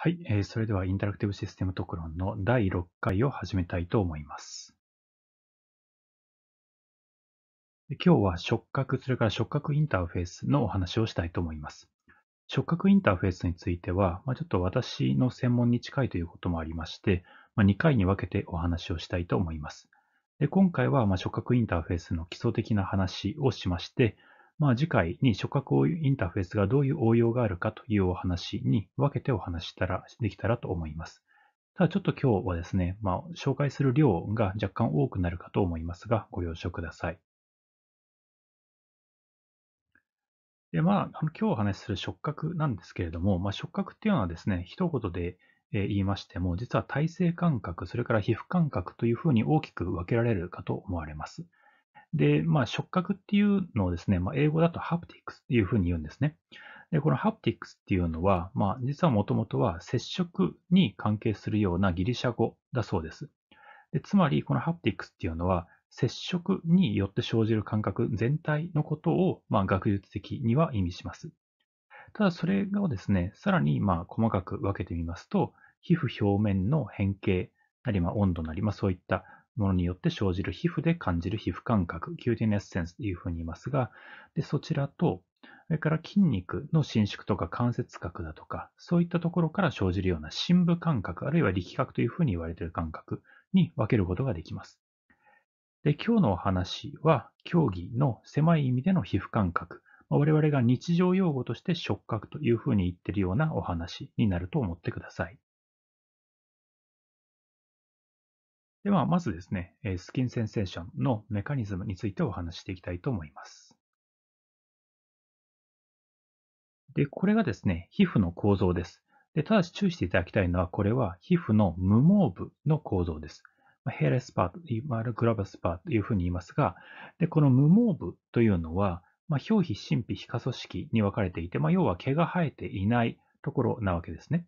はい、えー、それではインタラクティブシステム特論の第6回を始めたいと思います。今日は触覚、それから触覚インターフェースのお話をしたいと思います。触覚インターフェースについては、まあ、ちょっと私の専門に近いということもありまして、まあ、2回に分けてお話をしたいと思います。で今回はま触覚インターフェースの基礎的な話をしまして、まあ、次回に触覚インターフェースがどういう応用があるかというお話に分けてお話したら、できたらと思います。ただちょっと今日はですね、まあ、紹介する量が若干多くなるかと思いますが、ご了承ください。で、まあ、今日お話しする触覚なんですけれども、まあ、触覚っていうのはですね、一言で言いましても、実は体制感覚、それから皮膚感覚というふうに大きく分けられるかと思われます。で、まあ、触覚っていうのをですね、まあ、英語だとハプティクスっていうふうに言うんですね。で、このハプティクスっていうのは、まあ、実はもともとは接触に関係するようなギリシャ語だそうです。でつまり、このハプティクスっていうのは、接触によって生じる感覚全体のことを、まあ、学術的には意味します。ただ、それをですね、さらに、まあ、細かく分けてみますと、皮膚表面の変形なり、まあ、温度なり、まあ、そういったものによって生じる皮膚で感じる皮膚感覚、キューティンエッセンスというふうに言いますが、でそちらと、それから筋肉の伸縮とか関節角だとか、そういったところから生じるような深部感覚、あるいは力覚というふうに言われている感覚に分けることができます。で今日のお話は、競技の狭い意味での皮膚感覚、我々が日常用語として触覚というふうに言っているようなお話になると思ってください。では、まずですね、スキンセンセーションのメカニズムについてお話していきたいと思います。で、これがですね、皮膚の構造です。で、ただし注意していただきたいのは、これは皮膚の無毛部の構造です。ヘレスパート、いわゆるグラバスパーというふうに言いますが、で、この無毛部というのは、まあ、表皮、真皮、皮下組織に分かれていて、まあ、要は毛が生えていないところなわけですね。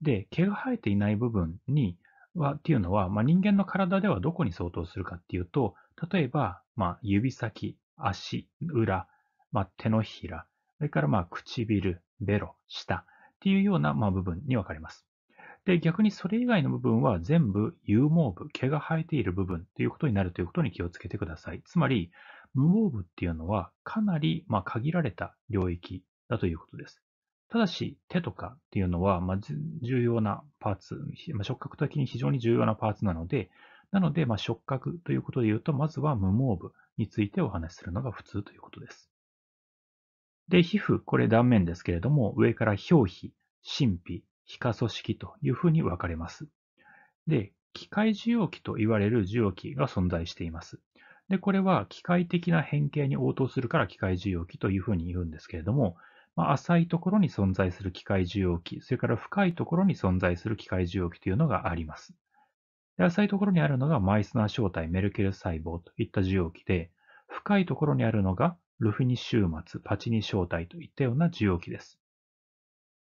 で、毛が生えていない部分に、は、っていうのは、まあ、人間の体ではどこに相当するかっていうと、例えば、まあ、指先、足、裏、まあ、手のひら、それから、まあ、唇、ベロ、舌っていうような、まあ、部分に分かれます。で、逆にそれ以外の部分は全部有毛部、毛が生えている部分ということになるということに気をつけてください。つまり、無毛部っていうのはかなり、まあ、限られた領域だということです。ただし、手とかっていうのは、まあ、重要なパーツ、まあ、触覚的に非常に重要なパーツなので、なので、まあ、触覚ということで言うと、まずは無毛部についてお話しするのが普通ということです。で、皮膚、これ断面ですけれども、上から表皮、真皮、皮下組織というふうに分かれます。で、機械受容器と言われる受容器が存在しています。で、これは機械的な変形に応答するから機械受容器というふうに言うんですけれども、まあ、浅いところに存在する機械受容器、それから深いところに存在する機械受容器というのがあります。で浅いところにあるのがマイスナー小体メルケル細胞といった受容器で、深いところにあるのがルフィニ終末、パチニ小体といったような受容器です。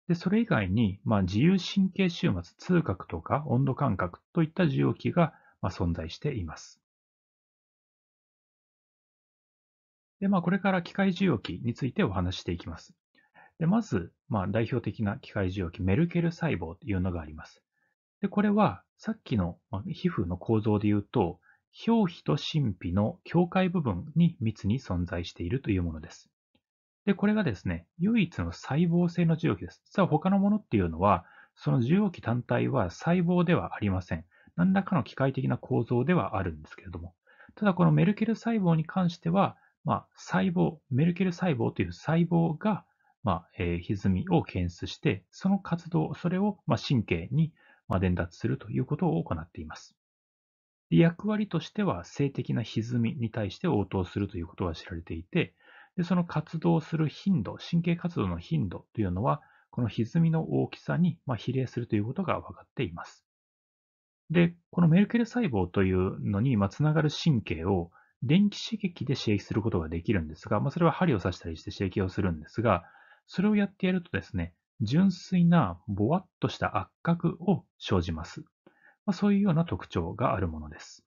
でそれ以外に、まあ、自由神経終末、痛覚とか温度感覚といった受容器が、まあ、存在しています。でまあ、これから機械受容器についてお話していきます。でまず、まあ、代表的な機械受容器、メルケル細胞というのがあります。でこれは、さっきの、ま皮膚の構造で言うと、表皮と真皮の境界部分に密に存在しているというものです。で、これがですね、唯一の細胞性の受容器です。実は他のものっていうのは、その受容器単体は細胞ではありません。何らかの機械的な構造ではあるんですけれども。ただ、このメルケル細胞に関しては、まあ、細胞、メルケル細胞という細胞がまあ、歪みを検出して、その活動、それを、まあ、神経に、伝達するということを行っています。役割としては、性的な歪みに対して応答するということが知られていて、でその活動する頻度、神経活動の頻度というのは、この歪みの大きさに、まあ、比例するということが分かっています。で、このメルケル細胞というのに、つながる神経を電気刺激で刺激することができるんですが、まあ、それは針を刺したりして刺激をするんですが、それをやってやるとですね、純粋なぼわっとした圧迫を生じます。まあ、そういうような特徴があるものです。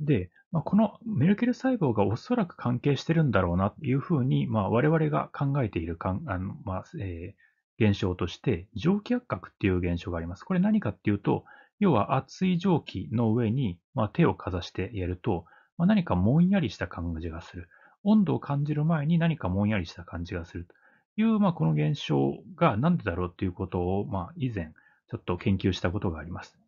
で、まあ、このメルケル細胞がおそらく関係してるんだろうなというふうに、まあ、我々が考えているかんあの、まあえー、現象として、蒸気圧迫っていう現象があります。これ何かっていうと、要は熱い蒸気の上に、まあ、手をかざしてやると、まあ、何かもんやりした感じがする。温度を感じる前に何かもんやりした感じがするという、まあ、この現象が何でだろうということを、まあ、以前ちょっと研究したことがあります。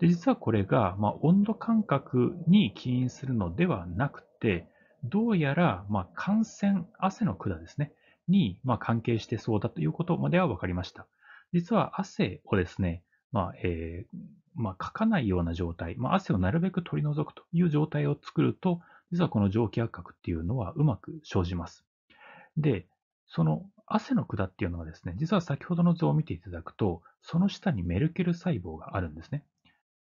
で実はこれが、まあ、温度感覚に起因するのではなくて、どうやら、まあ、感染、汗の管ですね、に、まあ、関係してそうだということまでは分かりました。実は汗をですね、まあえーまあ、かかないような状態、まあ、汗をなるべく取り除くという状態を作ると、実はこの蒸気圧迫っていうのはうまく生じます。で、その汗の管っていうのはですね、実は先ほどの図を見ていただくと、その下にメルケル細胞があるんですね。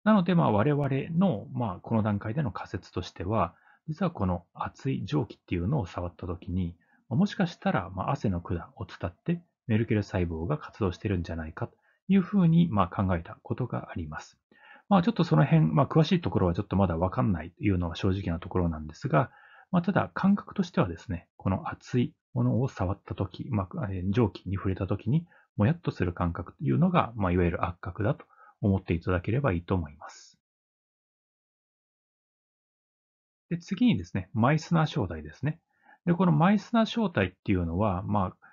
なので、まあ、我々の、まあ、この段階での仮説としては、実はこの熱い蒸気っていうのを触ったときに、もしかしたら、まあ、汗の管を伝ってメルケル細胞が活動してるんじゃないかというふうに、まあ、考えたことがあります。まあ、ちょっとその辺、まあ、詳しいところはちょっとまだわかんないというのは正直なところなんですが、まあ、ただ感覚としてはですね、この熱いものを触ったとき、まあ、蒸気に触れたときに、もやっとする感覚というのが、まあ、いわゆる圧覚だと思っていただければいいと思います。で次にですね、マイスナー正体ですね。で、このマイスナー正体っていうのは、まあ、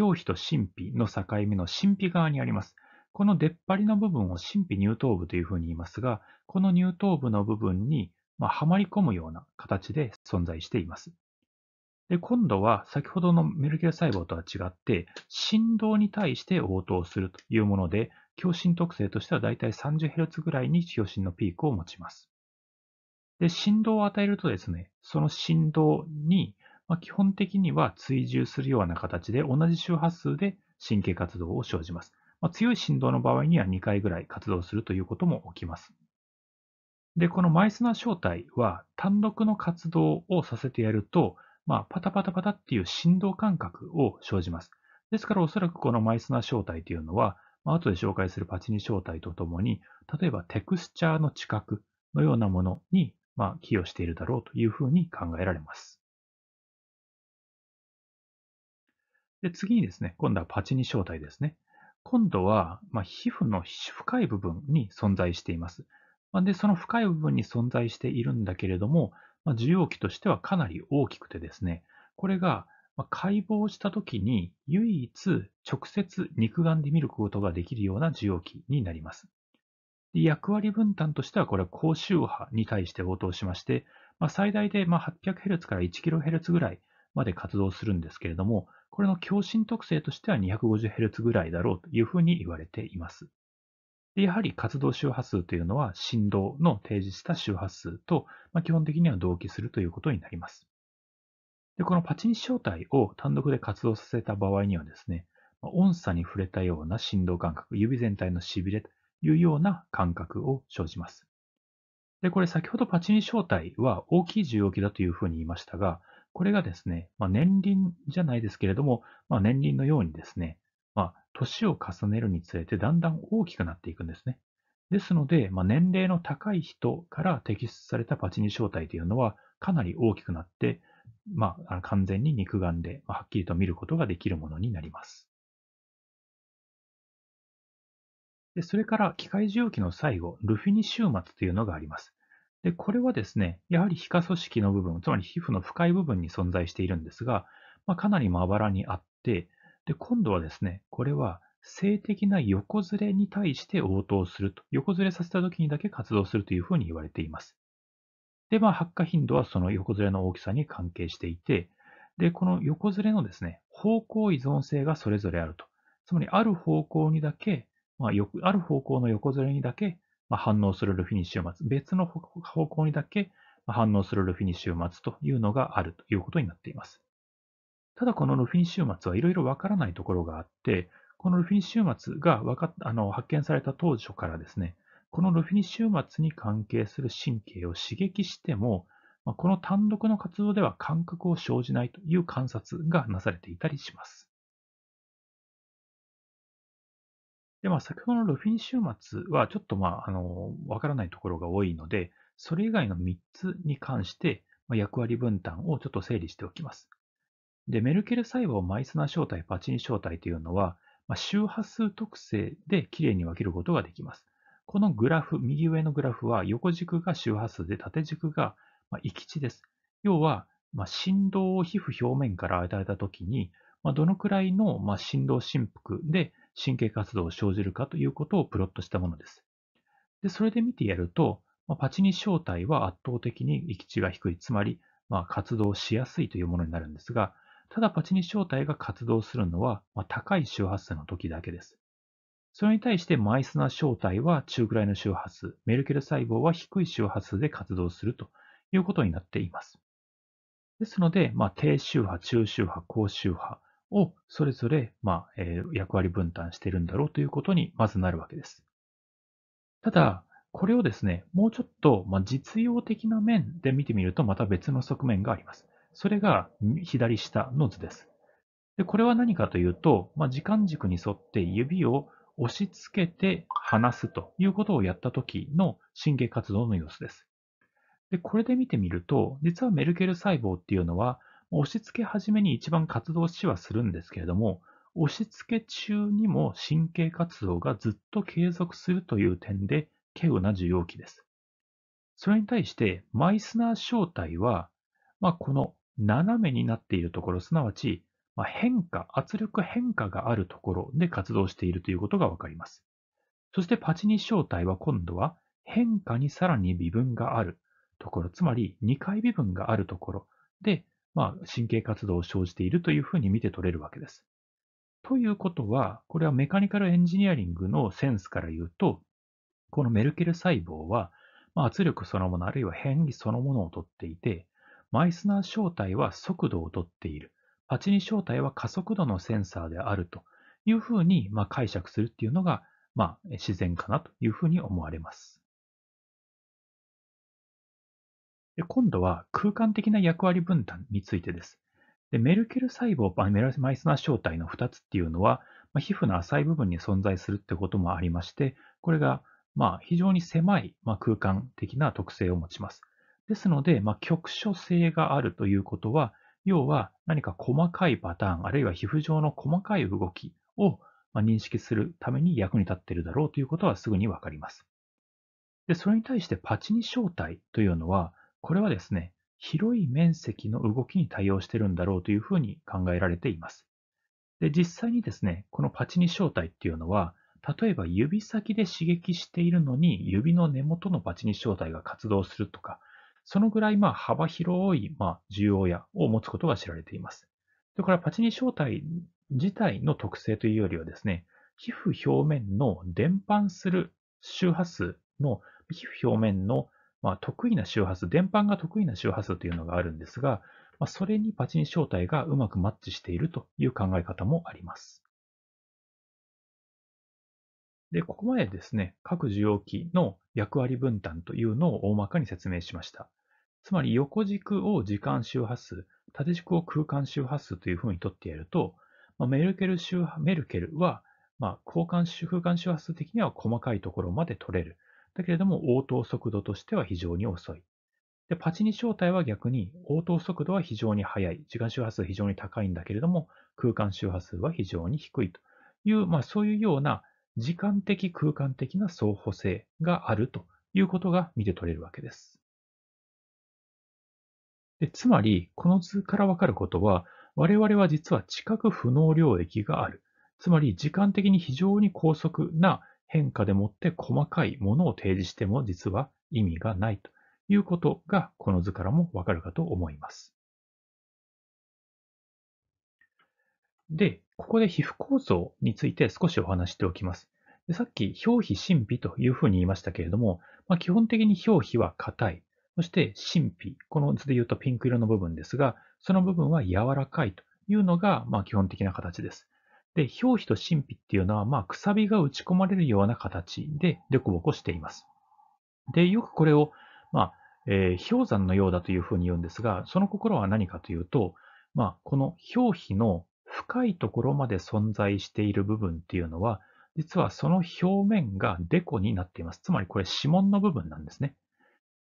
表皮と神秘の境目の神秘側にあります。この出っ張りの部分を神秘乳頭部というふうに言いますが、この乳頭部の部分に、まはまり込むような形で存在しています。で今度は先ほどのメルケル細胞とは違って、振動に対して応答するというもので、共振特性としては大体 30Hz ぐらいに共振のピークを持ちます。で、振動を与えるとですね、その振動に、まあ、基本的には追従するような形で同じ周波数で神経活動を生じます。まあ、強い振動の場合には2回ぐらい活動するということも起きます。で、このマイスナ正体は単独の活動をさせてやると、まあ、パタパタパタっていう振動感覚を生じます。ですからおそらくこのマイスナ正体というのは、まあ、後で紹介するパチニ正体とともに、例えばテクスチャーの知覚のようなものに、まあ、寄与しているだろうというふうに考えられます。で次にですね、今度はパチニ正体ですね。今度は、まあ、皮膚の深い部分に存在しています。まあ、で、その深い部分に存在しているんだけれども、まあ、受容器としてはかなり大きくてですね、これが解剖した時に唯一直接肉眼で見ることができるような受容器になります。で役割分担としては、これは高周波に対して応答しまして、まあ、最大で 800Hz から 1kHz ぐらいまで活動するんですけれども、これの共振特性としては 250Hz ぐらいだろうというふうに言われています。でやはり活動周波数というのは振動の提示した周波数と、まあ、基本的には同期するということになります。でこのパチン小体を単独で活動させた場合にはですね、音差に触れたような振動感覚、指全体のしびれというような感覚を生じます。で、これ先ほどパチン小体は大きい受容器だというふうに言いましたが、これがですね、まあ、年輪じゃないですけれども、まあ、年輪のようにですね、まあ、年を重ねるにつれてだんだん大きくなっていくんですね。ですので、まあ、年齢の高い人から摘出されたパチニ正体というのはかなり大きくなって、まあ、完全に肉眼で、はっきりと見ることができるものになります。でそれから機械受容器の最後、ルフィニ終末というのがあります。で、これはですね、やはり皮下組織の部分、つまり皮膚の深い部分に存在しているんですが、まあ、かなりまばらにあって、で、今度はですね、これは性的な横ずれに対して応答すると、横ずれさせた時にだけ活動するというふうに言われています。で、まあ、発火頻度はその横ずれの大きさに関係していて、で、この横ずれのですね、方向依存性がそれぞれあると。つまり、ある方向にだけ、まあ、よく、ある方向の横ずれにだけま反応するルフィニッシュ末、別の方向にだけ反応するルフィニッシュ末というのがあるということになっています。ただこのルフィニッシュ末はいろいろわからないところがあって、このルフィニッシュ末がわかあの発見された当初からですね、このルフィニッシュ末に関係する神経を刺激しても、この単独の活動では感覚を生じないという観察がなされていたりします。で、まあ、先ほどのルフィン週末は、ちょっと、まあ、あの、わからないところが多いので、それ以外の3つに関して、ま役割分担をちょっと整理しておきます。で、メルケル細胞マイスナ正体、パチン正体というのは、まあ、周波数特性できれいに分けることができます。このグラフ、右上のグラフは横軸が周波数で縦軸が域地です。要は、ま振動を皮膚表面から与えたときに、まどのくらいのま振動振幅で神経活動を生じるかということをプロットしたものです。でそれで見てやると、まあ、パチニ正体は圧倒的に域値が低い、つまり、まあ、活動しやすいというものになるんですが、ただパチニ正体が活動するのは、まあ、高い周波数の時だけです。それに対してマイスナ正体は中くらいの周波数、メルケル細胞は低い周波数で活動するということになっています。ですので、まあ、低周波、中周波、高周波、をそれぞれ、まあ、えー、役割分担してるんだろうということにまずなるわけです。ただ、これをですね、もうちょっと、まあ、実用的な面で見てみるとまた別の側面があります。それが左下の図です。でこれは何かというと、まあ、時間軸に沿って指を押し付けて離すということをやった時の神経活動の様子です。でこれで見てみると、実はメルケル細胞っていうのは、押し付け始めに一番活動しはするんですけれども、押し付け中にも神経活動がずっと継続するという点で、稀有な受容器です。それに対して、マイスナー小体は、まあ、この斜めになっているところ、すなわち、まあ、変化、圧力変化があるところで活動しているということがわかります。そしてパチニ小体は今度は変化にさらに微分があるところ、つまり2回微分があるところでまあ、神経活動を生じているというふうに見て取れるわけです。ということは、これはメカニカルエンジニアリングのセンスから言うと、このメルケル細胞は、まあ、圧力そのものあるいは変異そのものをとっていて、マイスナー正体は速度をとっている。パチニ正体は加速度のセンサーであるというふうに、まあ、解釈するっていうのが、まあ、自然かなというふうに思われます。で今度は空間的な役割分担についてです。でメルケル細胞、メラマイスナー小体の2つっていうのは、まあ、皮膚の浅い部分に存在するってこともありまして、これがまあ非常に狭い、まあ、空間的な特性を持ちます。ですので、まあ、局所性があるということは、要は何か細かいパターン、あるいは皮膚上の細かい動きを認識するために役に立っているだろうということはすぐにわかります。で、それに対してパチニ小体というのは、これはですね、広い面積の動きに対応してるんだろうというふうに考えられています。で、実際にですね、このパチニ小体っていうのは、例えば指先で刺激しているのに、指の根元のパチニ小体が活動するとか、そのぐらいまあ幅広いまあ需要やを持つことが知られています。で、これはパチニ小体自体の特性というよりはですね、皮膚表面の伝播する周波数の皮膚表面のまあ、得意な周波数、電波が得意な周波数というのがあるんですが、まあ、それにパチン正体がうまくマッチしているという考え方もあります。で、ここまでですね、各受容器の役割分担というのを大まかに説明しました。つまり横軸を時間周波数、縦軸を空間周波数というふうにとってやると、まあ、メルケル周波メルケルは、まあ、交換空間周波数的には細かいところまで取れる。だけれども応答速度としては非常に遅い。で、パチニ正体は逆に応答速度は非常に速い。時間周波数非常に高いんだけれども、空間周波数は非常に低いという、まあそういうような時間的空間的な相補性があるということが見て取れるわけです。でつまり、この図からわかることは、我々は実は知覚不能領域がある。つまり、時間的に非常に高速な変化でもって細かいものを提示しても実は意味がないということがこの図からもわかるかと思います。で、ここで皮膚構造について少しお話しておきます。でさっき表皮神秘というふうに言いましたけれども、まあ、基本的に表皮は硬い。そして神秘。この図で言うとピンク色の部分ですが、その部分は柔らかいというのが、まあ、基本的な形です。で、表皮と神秘っていうのは、まあ、くさびが打ち込まれるような形で、でこぼこしています。で、よくこれを、まあ、えー、氷山のようだというふうに言うんですが、その心は何かというと、まあ、この表皮の深いところまで存在している部分っていうのは、実はその表面がデコになっています。つまりこれ指紋の部分なんですね。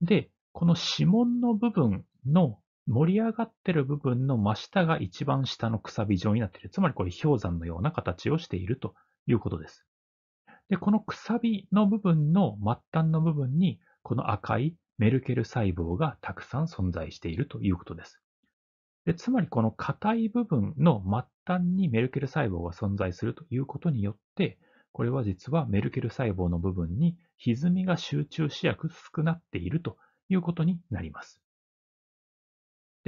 で、この指紋の部分の盛り上がってる部分の真下が一番下のくさび状になっている。つまりこれ氷山のような形をしているということです。で、このくさびの部分の末端の部分に、この赤いメルケル細胞がたくさん存在しているということです。でつまりこの硬い部分の末端にメルケル細胞が存在するということによって、これは実はメルケル細胞の部分に歪みが集中しやすくなっているということになります。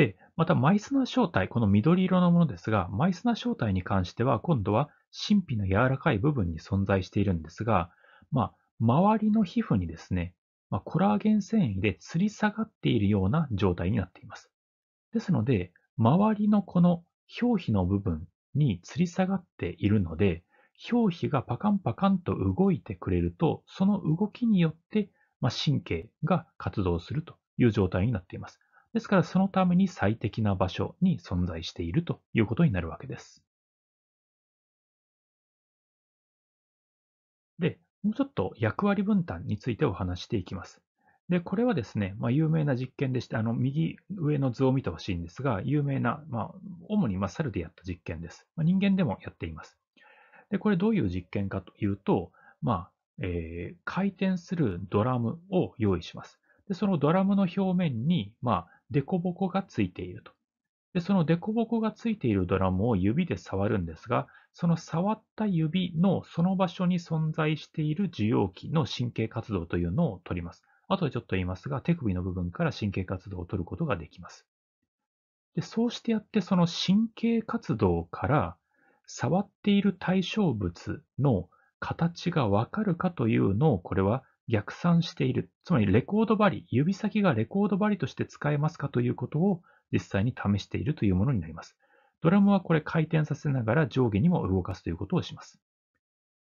で、また、マイスナ正体、この緑色のものですが、マイスナ正体に関しては、今度は神秘の柔らかい部分に存在しているんですが、まあ、周りの皮膚にですね、まあ、コラーゲン繊維で吊り下がっているような状態になっています。ですので、周りのこの表皮の部分に吊り下がっているので、表皮がパカンパカンと動いてくれると、その動きによって、まあ、神経が活動するという状態になっています。ですからそのために最適な場所に存在しているということになるわけです。で、もうちょっと役割分担についてお話していきます。で、これはですね、まあ、有名な実験でして、あの、右上の図を見てほしいんですが、有名な、まあ、主にま猿でやった実験です。まあ、人間でもやっています。で、これどういう実験かというと、まあ、えー、回転するドラムを用意します。で、そのドラムの表面に、まあ、凸凹がついていると。で、その凸凹がついているドラムを指で触るんですが、その触った指のその場所に存在している受容器の神経活動というのを取ります。あとはちょっと言いますが、手首の部分から神経活動を取ることができます。でそうしてやってその神経活動から触っている対象物の形がわかるかというのをこれは逆算している。つまりレコード針、指先がレコード針として使えますかということを実際に試しているというものになります。ドラムはこれ回転させながら上下にも動かすということをします。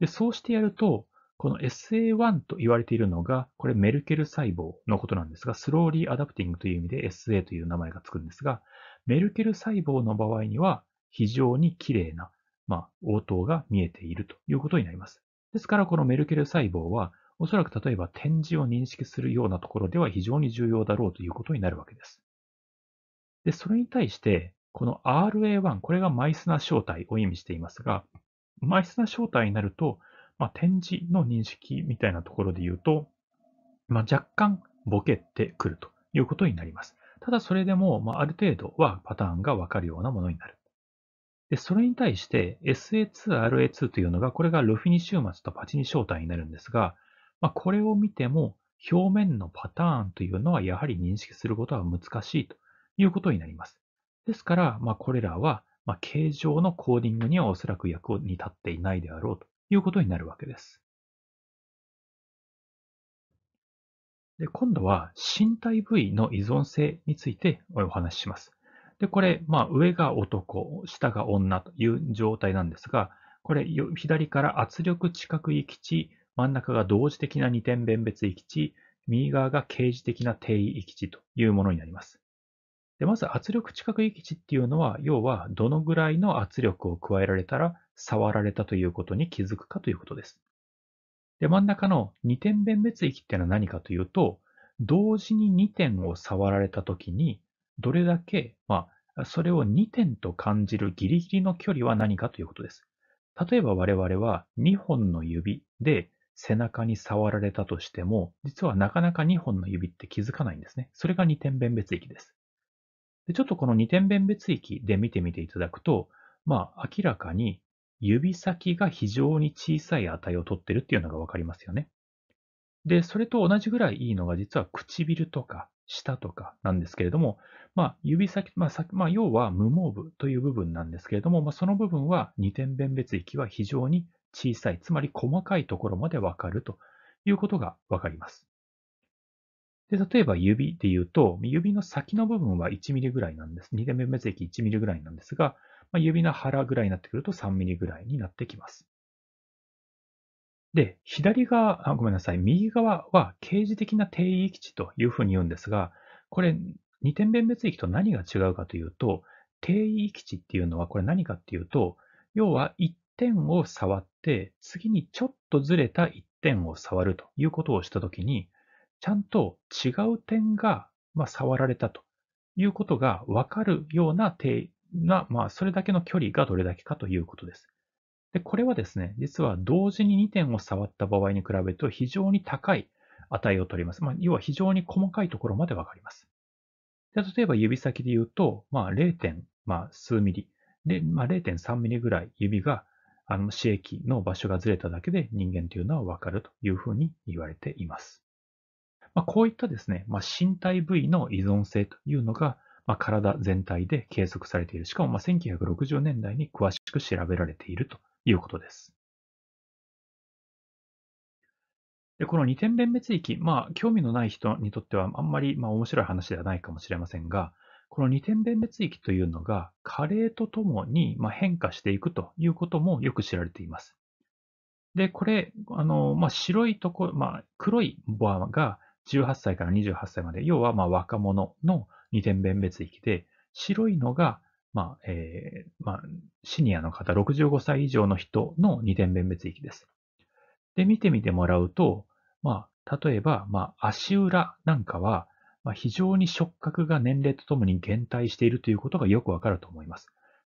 でそうしてやると、この SA1 と言われているのが、これメルケル細胞のことなんですが、スローリーアダプティングという意味で SA という名前がつくんですが、メルケル細胞の場合には非常に綺麗な、まあ、応答が見えているということになります。ですからこのメルケル細胞はおそらく例えば点字を認識するようなところでは非常に重要だろうということになるわけです。で、それに対して、この RA1、これがマイスナ正体を意味していますが、マイスナ正体になると、まあ、点字の認識みたいなところで言うと、まあ、若干ボケてくるということになります。ただそれでも、まあ、ある程度はパターンがわかるようなものになる。で、それに対して SA2、RA2 というのが、これがルフィニシューマスとパチニ正体になるんですが、まあ、これを見ても、表面のパターンというのはやはり認識することは難しいということになります。ですから、まあ、これらは、まあ、形状のコーディングにはおそらく役に立っていないであろうということになるわけです。で今度は身体部位の依存性についてお話しします。でこれ、まあ、上が男、下が女という状態なんですが、これ、左から圧力知覚域地、真ん中が同時的な二点弁別域値、右側が形式的な定位域値というものになります。でまず圧力近く域値っていうのは、要はどのぐらいの圧力を加えられたら触られたということに気づくかということです。で、真ん中の二点弁別域っていうのは何かというと、同時に2点を触られたときに、どれだけ、まあ、それを2点と感じるギリギリの距離は何かということです。例えば我々は2本の指で背中に触られたとしても、実はなかなか2本の指って気づかないんですね。それが二点弁別域です。でちょっとこの二点弁別域で見てみていただくと、まあ明らかに指先が非常に小さい値を取ってるっていうのがわかりますよね。で、それと同じぐらいいいのが実は唇とか舌とかなんですけれども、まあ、指先、まあ先、まあ、要は無毛部という部分なんですけれども、まあ、その部分は二点弁別域は非常に小さい、つまり細かいところまでわかるということがわかります。で、例えば指で言うと、指の先の部分は1ミリぐらいなんです。2点目面積1ミリぐらいなんですが、まあ、指の腹ぐらいになってくると3ミリぐらいになってきます。で、左側あ、ごめんなさい、右側は形事的な定位域値というふうに言うんですが、これ、二点弁別域と何が違うかというと、定位域値っていうのはこれ何かっていうと、要は一点を触って、次にちょっとずれた1点を触るということをしたときに、ちゃんと違う点が、触られたということがわかるような定な、まあ、それだけの距離がどれだけかということです。で、これはですね、実は同時に2点を触った場合に比べると非常に高い値を取ります。まあ、要は非常に細かいところまでわかります。で、例えば指先で言うと、まあ、0. まあ、数ミリ。まあ、0.3ミリぐらい指があの、刺激の場所がずれただけで人間というのはわかるというふうに言われています。まあ、こういったですね、まあ、身体部位の依存性というのが、まあ、体全体で計測されている。しかも、まあ、1960年代に詳しく調べられているということです。でこの二点弁滅域、まあ、興味のない人にとってはあんまりまあ面白い話ではないかもしれませんが、この二点弁別域というのが加齢とともに変化していくということもよく知られています。で、これ、あの、まあ、白いところ、まあ、黒いボアが18歳から28歳まで、要はまあ若者の二点弁別域で、白いのが、まあ、えー、まあ、シニアの方、65歳以上の人の二点弁別域です。で、見てみてもらうと、まあ、例えば、まあ、足裏なんかは、まあ、非常に触覚が年齢とともに減退しているということがよくわかると思います。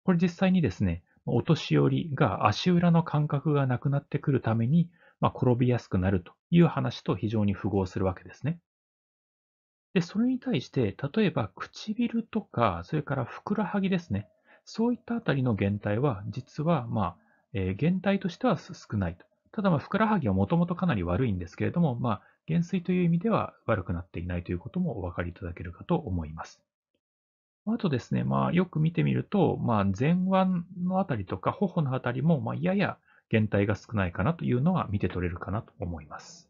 これ実際にですね、お年寄りが足裏の感覚がなくなってくるために、まあ、転びやすくなるという話と非常に符合するわけですね。で、それに対して、例えば唇とか、それからふくらはぎですね。そういったあたりの減退は、実は、まあ、えー、減退としては少ないと。ただ、まあ、ふくらはぎはもともとかなり悪いんですけれども、まあ、減衰という意味では悪くなっていないということもお分かりいただけるかと思います。あとですね、まあ、よく見てみると、まあ、前腕のあたりとか頬のあたりも、まあ、やや減退が少ないかなというのは見て取れるかなと思います。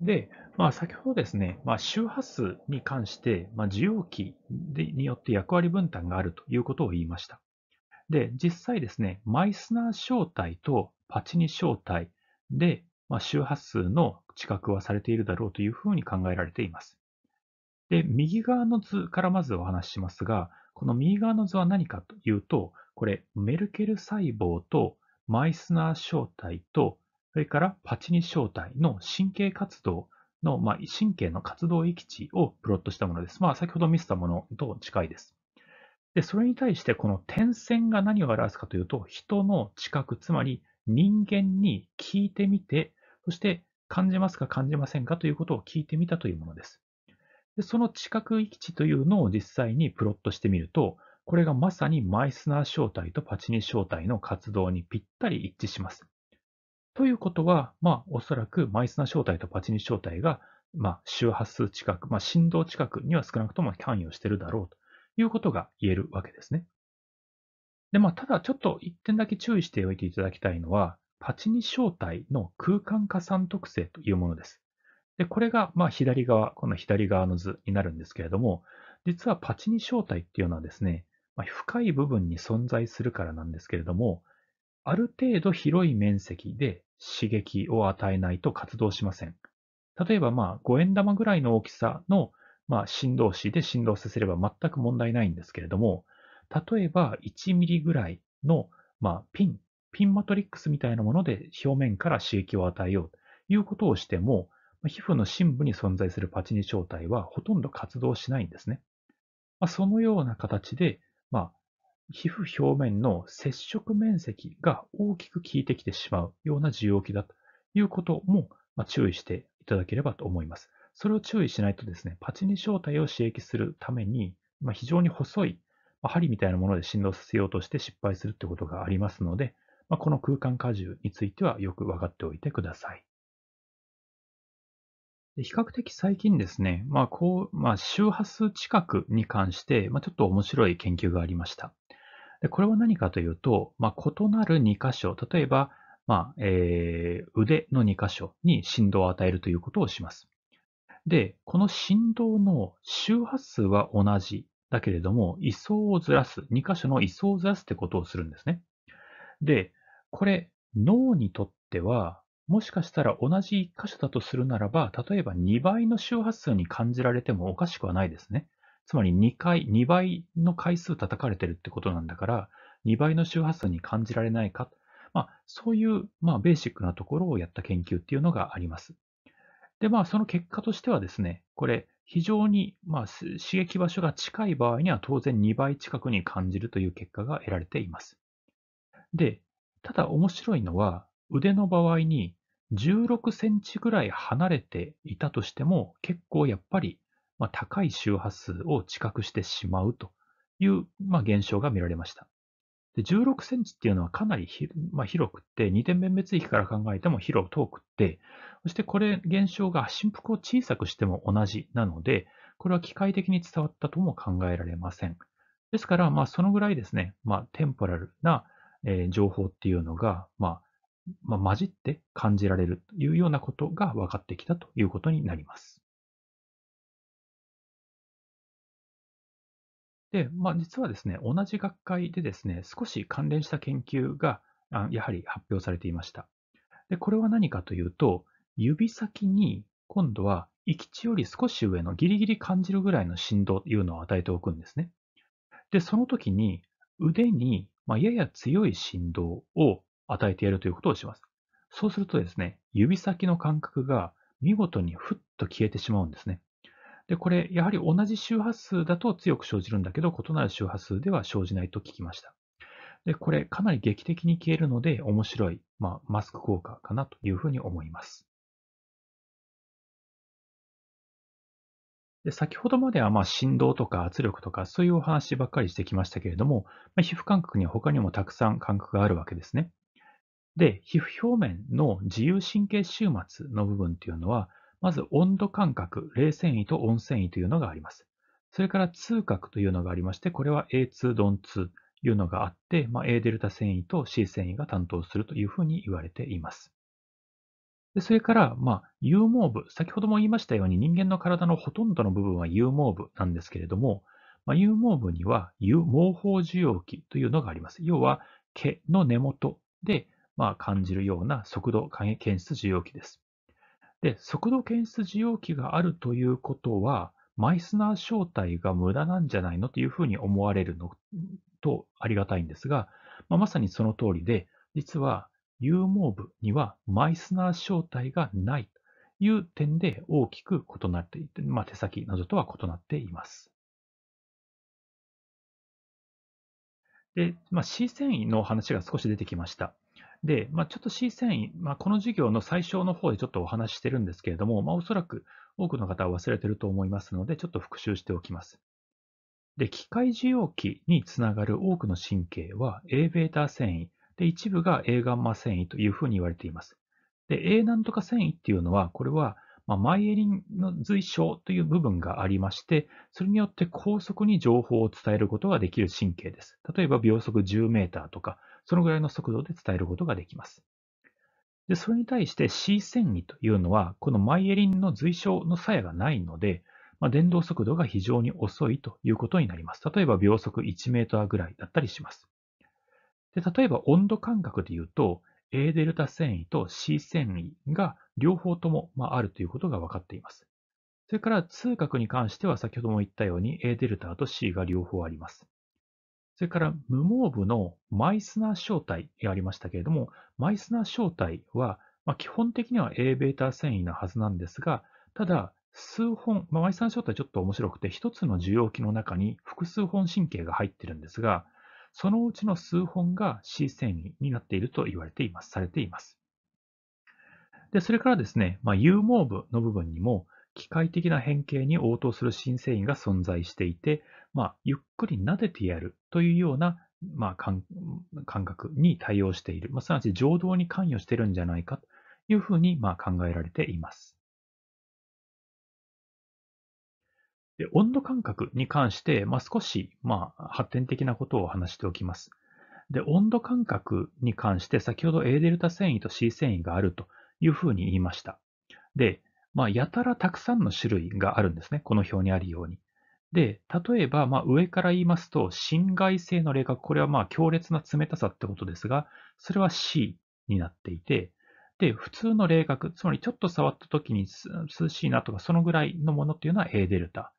で、まあ、先ほどですね、まあ、周波数に関して、まあ、受容器でによって役割分担があるということを言いました。で、実際ですね、マイスナー小体とパチニ小体で、まあ、周波数の知覚はされているだろうというふうに考えられています。で、右側の図からまずお話ししますが、この右側の図は何かというと、これ、メルケル細胞とマイスナー小体と、それからパチニ小体の神経活動の、まあ、神経の活動域値をプロットしたものです。まあ、先ほど見せたものと近いです。で、それに対してこの点線が何を表すかというと、人の知覚、つまり人間に聞いてみて、そして感じますか感じませんかということを聞いてみたというものです。でその知覚域値というのを実際にプロットしてみると、これがまさにマイスナー正体とパチニ正体の活動にぴったり一致します。ということは、まあ、おそらくマイスナー正体とパチニ正体が、まあ、周波数近く、まあ、振動近くには少なくとも関与しているだろうと。いうことが言えるわけですね。で、まあ、ただちょっと一点だけ注意しておいていただきたいのは、パチニ正体の空間加算特性というものです。で、これが、まあ、左側、この左側の図になるんですけれども、実はパチニ正体っていうのはですね、まあ、深い部分に存在するからなんですけれども、ある程度広い面積で刺激を与えないと活動しません。例えば、まあ、5円玉ぐらいの大きさのまあ、振動子で振動させれば全く問題ないんですけれども、例えば1ミリぐらいの、まあ、ピン、ピンマトリックスみたいなもので表面から刺激を与えようということをしても、皮膚の深部に存在するパチニ小体はほとんど活動しないんですね。まあ、そのような形で、まあ、皮膚表面の接触面積が大きく効いてきてしまうような受容器だということも注意していただければと思います。それを注意しないとですね、パチニ正体を刺激するために、まあ、非常に細い、まあ、針みたいなもので振動させようとして失敗するってことがありますので、まあ、この空間荷重についてはよく分かっておいてください。で比較的最近ですね、まあこうまあ、周波数近くに関して、まあ、ちょっと面白い研究がありました。でこれは何かというと、まあ、異なる2箇所、例えば、まあえー、腕の2箇所に振動を与えるということをします。で、この振動の周波数は同じ。だけれども、位相をずらす。2箇所の位相をずらすってことをするんですね。で、これ、脳にとっては、もしかしたら同じ1箇所だとするならば、例えば2倍の周波数に感じられてもおかしくはないですね。つまり2回、2倍の回数叩かれてるってことなんだから、2倍の周波数に感じられないか。まあ、そういう、まあ、ベーシックなところをやった研究っていうのがあります。で、まあ、その結果としてはですね、これ、非常に、まあ、刺激場所が近い場合には当然2倍近くに感じるという結果が得られています。で、ただ面白いのは、腕の場合に16センチぐらい離れていたとしても、結構やっぱり、まあ、高い周波数を知覚してしまうという、まあ、現象が見られました。で16センチっていうのはかなりひ、まあ、広くって、二点面滅域から考えても広遠くって、そしてこれ、現象が振幅を小さくしても同じなので、これは機械的に伝わったとも考えられません。ですから、まあ、そのぐらいですね、まあ、テンポラルな、えー、情報っていうのが、まあ、まあ、混じって感じられるというようなことが分かってきたということになります。で、まあ、実はですね、同じ学会でですね、少し関連した研究がやはり発表されていました。で、これは何かというと、指先に今度は行き地より少し上のギリギリ感じるぐらいの振動というのを与えておくんですね。で、その時に腕に、まあ、やや強い振動を与えてやるということをします。そうするとですね、指先の感覚が見事にふっと消えてしまうんですね。で、これ、やはり同じ周波数だと強く生じるんだけど、異なる周波数では生じないと聞きました。で、これ、かなり劇的に消えるので、面白い、まあ、マスク効果かなというふうに思います。で先ほどまではま振動とか圧力とかそういうお話ばっかりしてきましたけれども、ま皮膚感覚には他にもたくさん感覚があるわけですね。で、皮膚表面の自由神経終末の部分っていうのは、まず温度感覚、冷繊維と温繊維というのがあります。それから通覚というのがありまして、これは A2 ドン2というのがあって、まあ、A デルタ繊維と C 繊維が担当するというふうに言われています。でそれから、まあ、有毛部。先ほども言いましたように人間の体のほとんどの部分は有毛部なんですけれども、まあ、有毛部には有毛包受容器というのがあります。要は毛の根元で、まあ、感じるような速度検出受容器です。で、速度検出受容器があるということは、マイスナー正体が無駄なんじゃないのというふうに思われるのとありがたいんですが、まあ、まさにその通りで、実は有毛部にはマイスナー正体がないという点で大きく異なっていて、まあ、手先などとは異なっています。で、まあ、C 繊維の話が少し出てきました。で、まあ、ちょっと C 繊維、まあ、この授業の最初の方でちょっとお話ししてるんですけれども、まあ、おそらく多くの方は忘れてると思いますので、ちょっと復習しておきます。で、機械受容器につながる多くの神経は Aβ 繊維、で、一部が A ガンマ繊維というふうに言われています。で、A なんとか繊維っていうのは、これは、まあ、マイエリンの髄所という部分がありまして、それによって高速に情報を伝えることができる神経です。例えば秒速10メーターとか、そのぐらいの速度で伝えることができます。で、それに対して c 繊維というのは、このマイエリンの随所の鞘がないので、まあ、電動速度が非常に遅いということになります。例えば秒速1メーぐらいだったりします。で、例えば温度感覚で言うと、A デルタ繊維と C 繊維が両方とも、まあ、あるということが分かっています。それから通覚に関しては先ほども言ったように A デルタと C が両方あります。それから無毛部のマイスナー小体がありましたけれども、マイスナー小体は、まあ、基本的には Aβ 繊維なはずなんですが、ただ、数本、まあ、マイスナー小体ちょっと面白くて、一つの受容器の中に複数本神経が入ってるんですが、そのうちの数本が C 繊維になっていると言われています、されています。で、それからですね、まあ、有毛部の部分にも、機械的な変形に応答する新繊維が存在していて、まあ、ゆっくり撫でてやるというような、まあ、感覚に対応している、まあ、すなわち情動に関与しているんじゃないかというふうに、まあ、考えられています。で温度感覚に関して、まあ、少し、まあ、発展的なことを話しておきます。で、温度感覚に関して、先ほど A デルタ繊維と C 繊維があるというふうに言いました。で、まあ、やたらたくさんの種類があるんですね。この表にあるように。で、例えば、まあ、上から言いますと、侵害性の霊が、これはまあ強烈な冷たさってことですが、それは C になっていて、で、普通の冷学、つまりちょっと触った時に涼しいなとか、そのぐらいのものっていうのは A デルタ。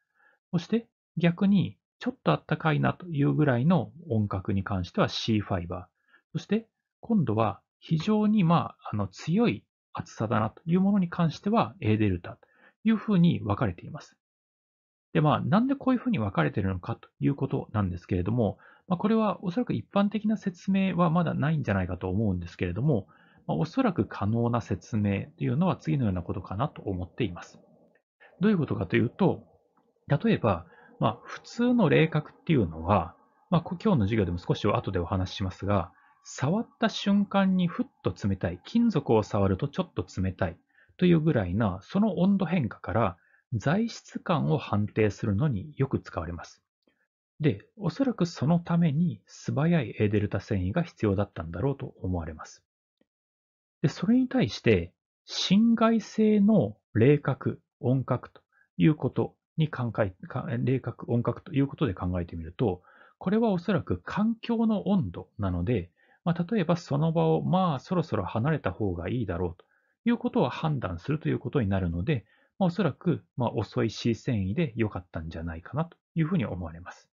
そして、逆に、ちょっとあったかいなというぐらいの音楽に関しては C ファイバー。そして、今度は非常に、まあ、あの強い暑さだなというものに関しては A デルタというふうに分かれています。で、まあ、なんでこういうふうに分かれているのかということなんですけれども、まあ、これはおそらく一般的な説明はまだないんじゃないかと思うんですけれども、まあ、おそらく可能な説明というのは次のようなことかなと思っています。どういうことかというと、例えば、まあ、普通の冷覚っていうのは、まあ、今日の授業でも少し後でお話ししますが、触った瞬間にふっと冷たい、金属を触るとちょっと冷たいというぐらいな、その温度変化から材質感を判定するのによく使われます。で、おそらくそのために素早い A デルタ繊維が必要だったんだろうと思われます。で、それに対して、侵害性の冷覚、音覚ということに考え、冷覚、音覚ということで考えてみると、これはおそらく環境の温度なので、まあ、例えばその場をまあそろそろ離れた方がいいだろうということを判断するということになるので、おそらく、まあ、遅い C 繊維で良かったんじゃないかなというふうに思われます。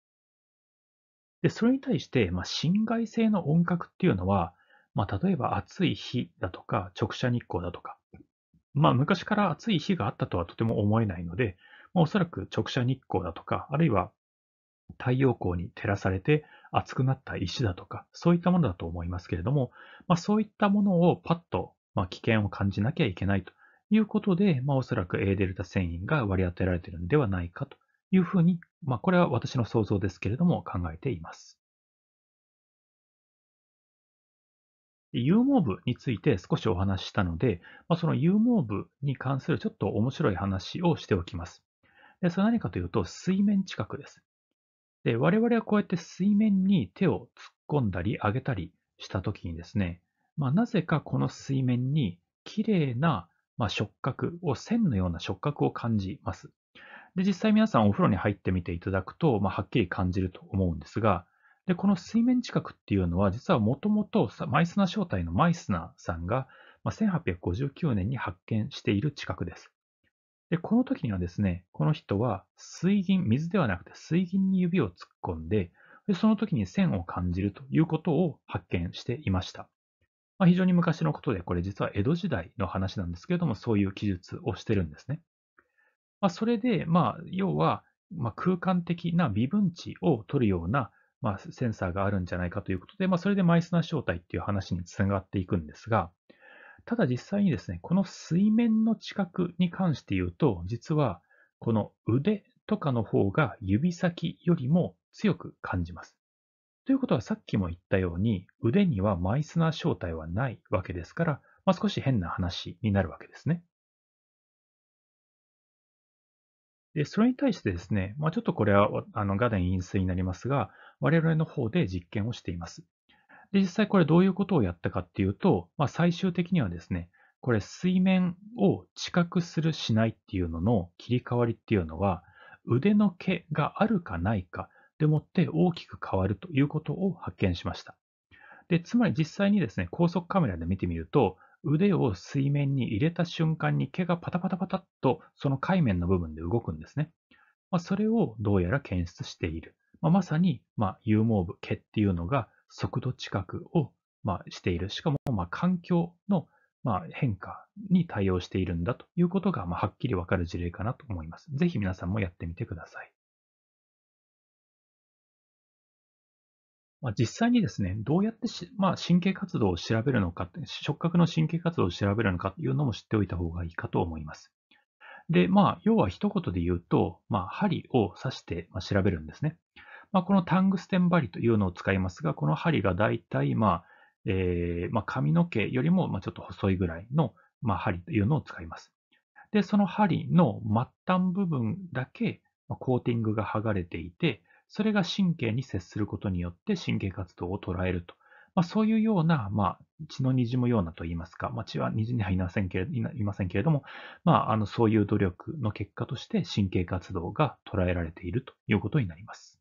で、それに対して、まあ、侵害性の音覚っていうのは、まあ、例えば暑い日だとか、直射日光だとか、まあ、昔から暑い日があったとはとても思えないので、まあ、おそらく直射日光だとか、あるいは太陽光に照らされて熱くなった石だとか、そういったものだと思いますけれども、まあ、そういったものをパッと、まあ、危険を感じなきゃいけないということで、まあ、おそらく A デルタ繊維が割り当てられているのではないかというふうに、まあ、これは私の想像ですけれども考えています。有毛部について少しお話ししたので、まあ、その有毛部に関するちょっと面白い話をしておきます。でそれは何かというと、水面近くです。で我々はこうやって水面に手を突っ込んだり上げたりしたときにですね、まあ、なぜかこの水面に綺麗なまあ、触覚を線のような触覚を感じます。で、実際皆さんお風呂に入ってみていただくと、まあ、はっきり感じると思うんですが、で、この水面近くっていうのは、実はもともとマイスナ正体のマイスナさんが、まあ、1859年に発見している近くです。で、この時にはですね、この人は水銀、水ではなくて水銀に指を突っ込んで、でその時に線を感じるということを発見していました。まあ、非常に昔のことで、これ実は江戸時代の話なんですけれども、そういう記述をしてるんですね。まあ、それで、まあ、要は、まあ、空間的な微分値を取るような、まあ、センサーがあるんじゃないかということで、まあ、それでマイスナー正体っていう話につながっていくんですが、ただ実際にですね、この水面の近くに関して言うと、実はこの腕とかの方が指先よりも強く感じます。ということはさっきも言ったように、腕にはマイスナー正体はないわけですから、まあ、少し変な話になるわけですね。で、それに対してですね、まあ、ちょっとこれはあの画面陰水になりますが、我々の方で実験をしています。で、実際これどういうことをやったかっていうと、まあ、最終的にはですね、これ水面を知覚するしないっていうのの切り替わりっていうのは、腕の毛があるかないか、でもって大きく変わるということを発見しました。で、つまり実際にですね、高速カメラで見てみると、腕を水面に入れた瞬間に毛がパタパタパタっとその海面の部分で動くんですね。まあ、それをどうやら検出している。まあ、まさに、まあ、有毛部、毛っていうのが速度近くを、ましている。しかも、ま環境の、ま変化に対応しているんだということが、まはっきりわかる事例かなと思います。ぜひ皆さんもやってみてください。まあ、実際にですね、どうやってし、まあ、神経活動を調べるのか触覚の神経活動を調べるのかというのも知っておいた方がいいかと思います。で、まあ、要は一言で言うと、まあ、針を刺して調べるんですね。まあ、このタングステン針というのを使いますが、この針がだいたい、まあ、えー、まあ、髪の毛よりも、ちょっと細いぐらいの、まあ、針というのを使います。で、その針の末端部分だけ、コーティングが剥がれていて、それが神経に接することによって神経活動を捉えると。まあ、そういうような、まあ、血の滲むようなといいますか、まあ、血は虹にはいませんけれいませんけれども、まあ、あのそういう努力の結果として神経活動が捉えられているということになります。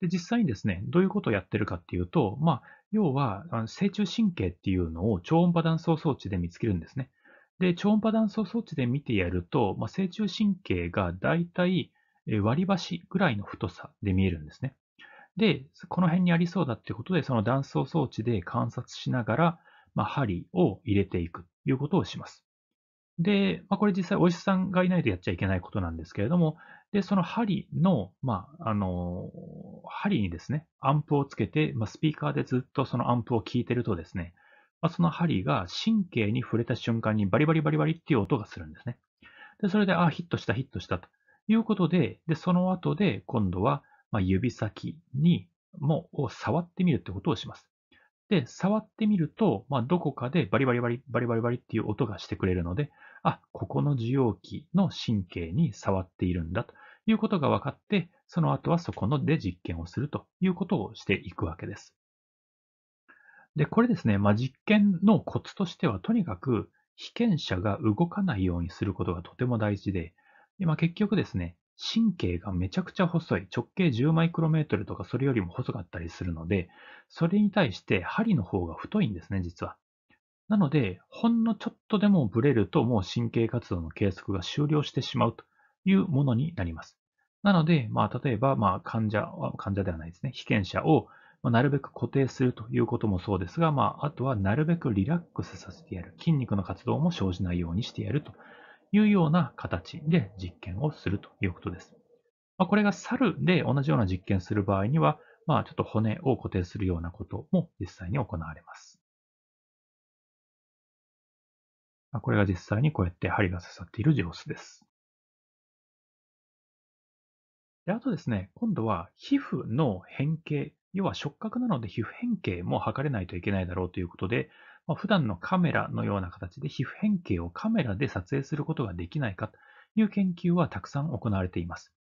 で実際にですね、どういうことをやってるかっていうと、まあ、要は、正中神経っていうのを超音波断層装置で見つけるんですね。で、超音波断層装置で見てやると、まあ、正中神経がだいたい割り箸ぐらいの太さで見えるんですね。で、この辺にありそうだってことで、その断層装置で観察しながら、まあ、針を入れていくということをします。で、まあ、これ実際お医者さんがいないとやっちゃいけないことなんですけれども、で、その針の、まあ、あの、針にですね、アンプをつけて、まあ、スピーカーでずっとそのアンプを聞いてるとですね、まあ、その針が神経に触れた瞬間にバリバリバリバリっていう音がするんですね。で、それで、あ、ヒットした、ヒットしたということで、で、その後で今度は、ま指先にもを触ってみるってことをします。で、触ってみると、まあ、どこかでバリバリバリ、バリバリバリっていう音がしてくれるので、あ、ここの受容器の神経に触っているんだということが分かって、その後はそこので実験をするということをしていくわけです。で、これですね、まあ、実験のコツとしては、とにかく被験者が動かないようにすることがとても大事で、今、まあ、結局ですね、神経がめちゃくちゃ細い、直径10マイクロメートルとかそれよりも細かったりするので、それに対して針の方が太いんですね、実は。なので、ほんのちょっとでもブレると、もう神経活動の計測が終了してしまうというものになります。なので、まあ、例えば、まあ、患者、患者ではないですね、被験者をまあ、なるべく固定するということもそうですが、まあ、あとはなるべくリラックスさせてやる。筋肉の活動も生じないようにしてやるというような形で実験をするということです。まあ、これが猿で同じような実験する場合には、まあ、ちょっと骨を固定するようなことも実際に行われます。これが実際にこうやって針が刺さっている様子です。であとですね、今度は皮膚の変形要は触覚なので皮膚変形も測れないといけないだろうということで、まあ、普段のカメラのような形で皮膚変形をカメラで撮影することができないかという研究はたくさん行われています。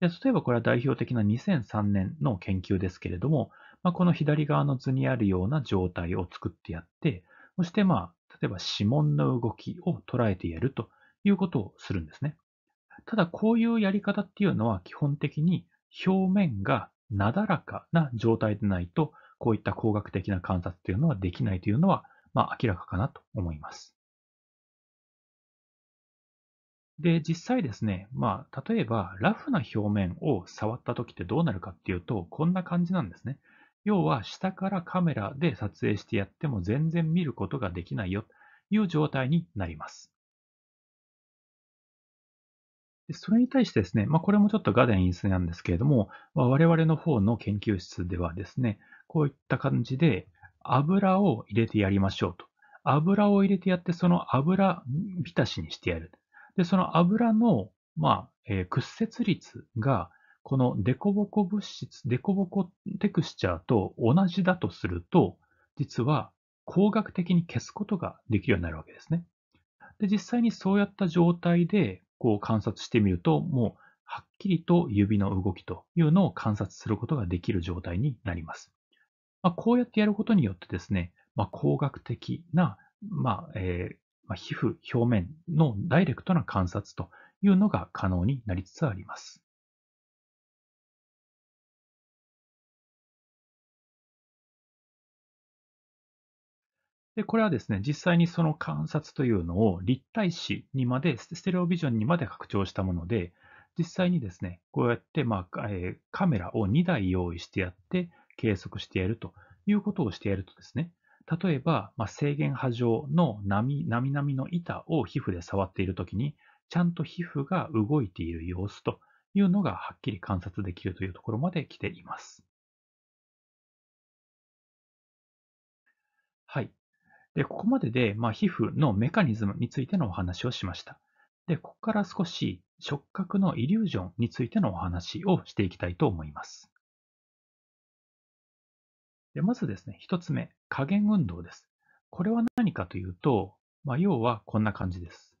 で例えばこれは代表的な2003年の研究ですけれども、まあ、この左側の図にあるような状態を作ってやって、そしてまあ、例えば指紋の動きを捉えてやるということをするんですね。ただこういうやり方っていうのは基本的に表面がなだらかな状態でないと、こういった工学的な観察というのはできないというのは、まあ、明らかかなと思います。で、実際ですね、まあ、例えば、ラフな表面を触った時ってどうなるかっていうと、こんな感じなんですね。要は、下からカメラで撮影してやっても全然見ることができないよという状態になります。でそれに対してですね、まあ、これもちょっとガデン性なんですけれども、まあ、我々の方の研究室ではですね、こういった感じで油を入れてやりましょうと。油を入れてやって、その油浸しにしてやる。で、その油の、まあ、えー、屈折率が、このデコボコ物質、デコボコテクスチャーと同じだとすると、実は工学的に消すことができるようになるわけですね。で、実際にそうやった状態で、こう観察してみると、もうはっきりと指の動きというのを観察することができる状態になります。まあ、こうやってやることによってですね、まあ、工学的な、まあえー、まあ、皮膚表面のダイレクトな観察というのが可能になりつつあります。で、これはですね、実際にその観察というのを立体視にまで、ステレオビジョンにまで拡張したもので、実際にですね、こうやって、まあえー、カメラを2台用意してやって、計測してやるということをしてやるとですね、例えば、まあ、制限波状の波、波々の板を皮膚で触っているときに、ちゃんと皮膚が動いている様子というのがはっきり観察できるというところまで来ています。はい。で、ここまでで、まあ、皮膚のメカニズムについてのお話をしました。で、ここから少し触覚のイリュージョンについてのお話をしていきたいと思います。でまずですね、一つ目、加減運動です。これは何かというと、まあ、要はこんな感じです。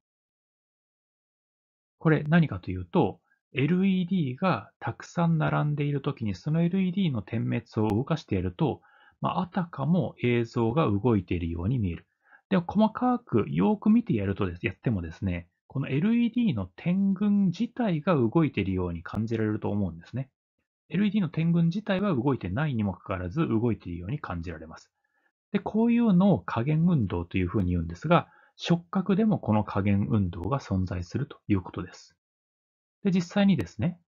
これ何かというと、LED がたくさん並んでいるときに、その LED の点滅を動かしていると、まあたかも映像が動いているように見える。でも細かくよく見てやるとです、やってもですね、この LED の点群自体が動いているように感じられると思うんですね。LED の点群自体は動いてないにもかかわらず動いているように感じられます。で、こういうのを加減運動というふうに言うんですが、触覚でもこの加減運動が存在するということです。で、実際にですね、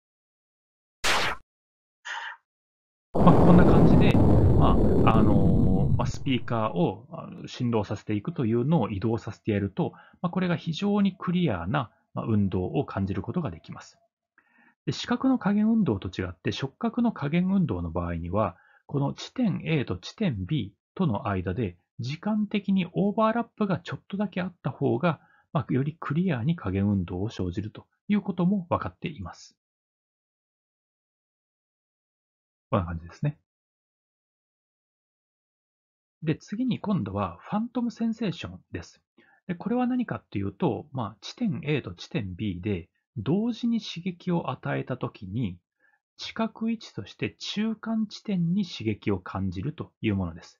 まあ、こんな感じで、まああのまあ、スピーカーを振動させていくというのを移動させてやると、まあ、これが非常にクリアな運動を感じることができます。で視覚の加減運動と違って触覚の加減運動の場合には、この地点 A と地点 B との間で時間的にオーバーラップがちょっとだけあった方が、まあ、よりクリアに加減運動を生じるということも分かっています。こんな感じですね。で、次に今度はファントムセンセーションです。でこれは何かっていうと、まあ、地点 A と地点 B で同時に刺激を与えたときに、知覚位置として中間地点に刺激を感じるというものです。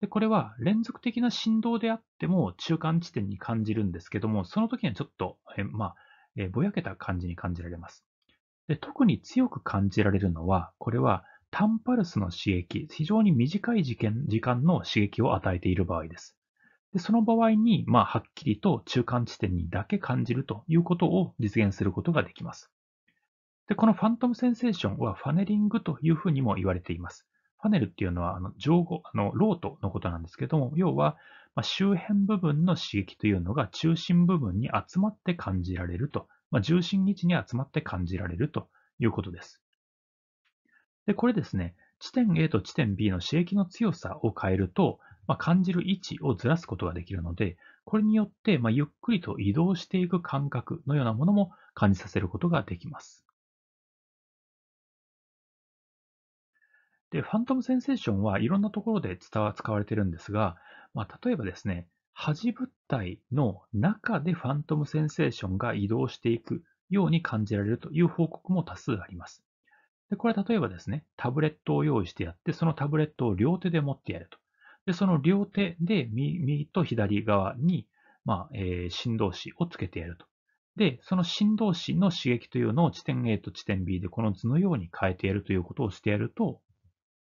でこれは連続的な振動であっても中間地点に感じるんですけども、その時にはちょっとえ、まあえぼやけた感じに感じられますで。特に強く感じられるのは、これはタンパルスの刺激、非常に短い時間時間の刺激を与えている場合です。でその場合に、まあ、はっきりと中間地点にだけ感じるということを実現することができます。でこのファントムセンセーションはファネリングというふうにも言われています。ファネルっていうのは、あの、上後、あの、ロートのことなんですけども、要は、ま周辺部分の刺激というのが中心部分に集まって感じられると、まあ、重心位置に集まって感じられるということです。で、これですね、地点 A と地点 B の刺激の強さを変えると、まあ、感じる位置をずらすことができるので、これによって、まゆっくりと移動していく感覚のようなものも感じさせることができます。で、ファントムセンセーションはいろんなところで使われているんですが、まあ、例えばですね、端物体の中でファントムセンセーションが移動していくように感じられるという報告も多数あります。で、これは例えばですね、タブレットを用意してやって、そのタブレットを両手で持ってやると。で、その両手で右と左側に、まあ、えー、振動子をつけてやると。で、その振動子の刺激というのを地点 A と地点 B でこの図のように変えてやるということをしてやると、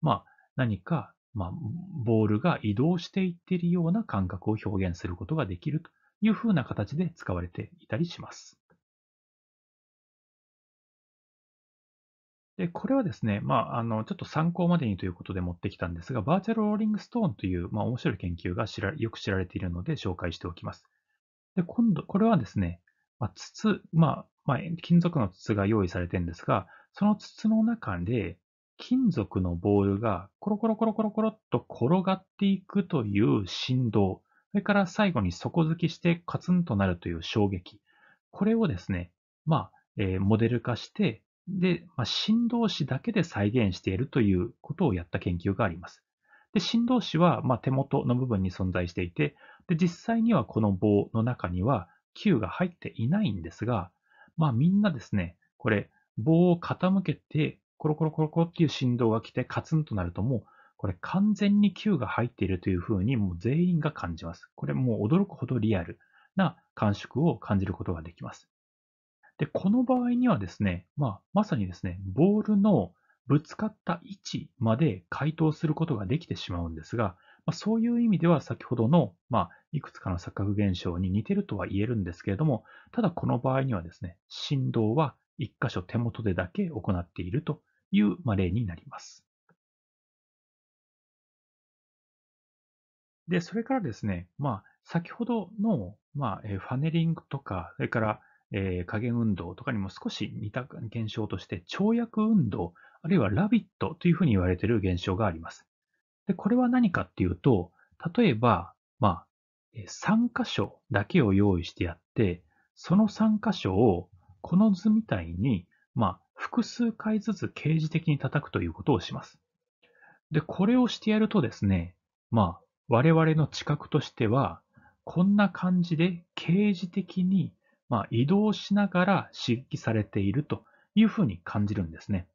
まあ、何か、まあ、ボールが移動していっているような感覚を表現することができるというふうな形で使われていたりします。で、これはですね、まあ、あの、ちょっと参考までにということで持ってきたんですが、バーチャルローリングストーンという、まあ、面白い研究が知らよく知られているので紹介しておきます。で、今度、これはですね、まあ、筒、まあ、まあ、金属の筒が用意されてるんですが、その筒の中で、金属のボールがコロコロコロコロコロっと転がっていくという振動、それから最後に底付きしてカツンとなるという衝撃、これをですね、まあ、えー、モデル化して、で、まあ、振動子だけで再現しているということをやった研究があります。で振動子はま手元の部分に存在していてで、実際にはこの棒の中には球が入っていないんですが、まあ、みんなですね、これ、棒を傾けて、コロコロコロコロっていう振動が来てカツンとなるともう、これ完全に球が入っているというふうにもう全員が感じます。これもう驚くほどリアルな感触を感じることができます。で、この場合にはですね、まあ、まさにですね、ボールのぶつかった位置まで回答することができてしまうんですが、まあ、そういう意味では先ほどの、まあ、いくつかの錯覚現象に似てるとは言えるんですけれども、ただこの場合にはですね、振動は一箇所手元でだけ行っているという、まあ、例になります。で、それからですね、まあ、先ほどの、まあ、ファネリングとか、それからえー、減運動とかにも少し似た現象として、跳躍運動、あるいはラビットというふうに言われている現象があります。で、これは何かっていうと、例えば、まあ、3箇所だけを用意してやって、その3箇所をこの図みたいに、まあ、複数回ずつ刑事的に叩くということをします。で、これをしてやるとですね、まあ、我々の知覚としては、こんな感じで刑事的にまあ、移動しながら刺激されているというふうに感じるんですね。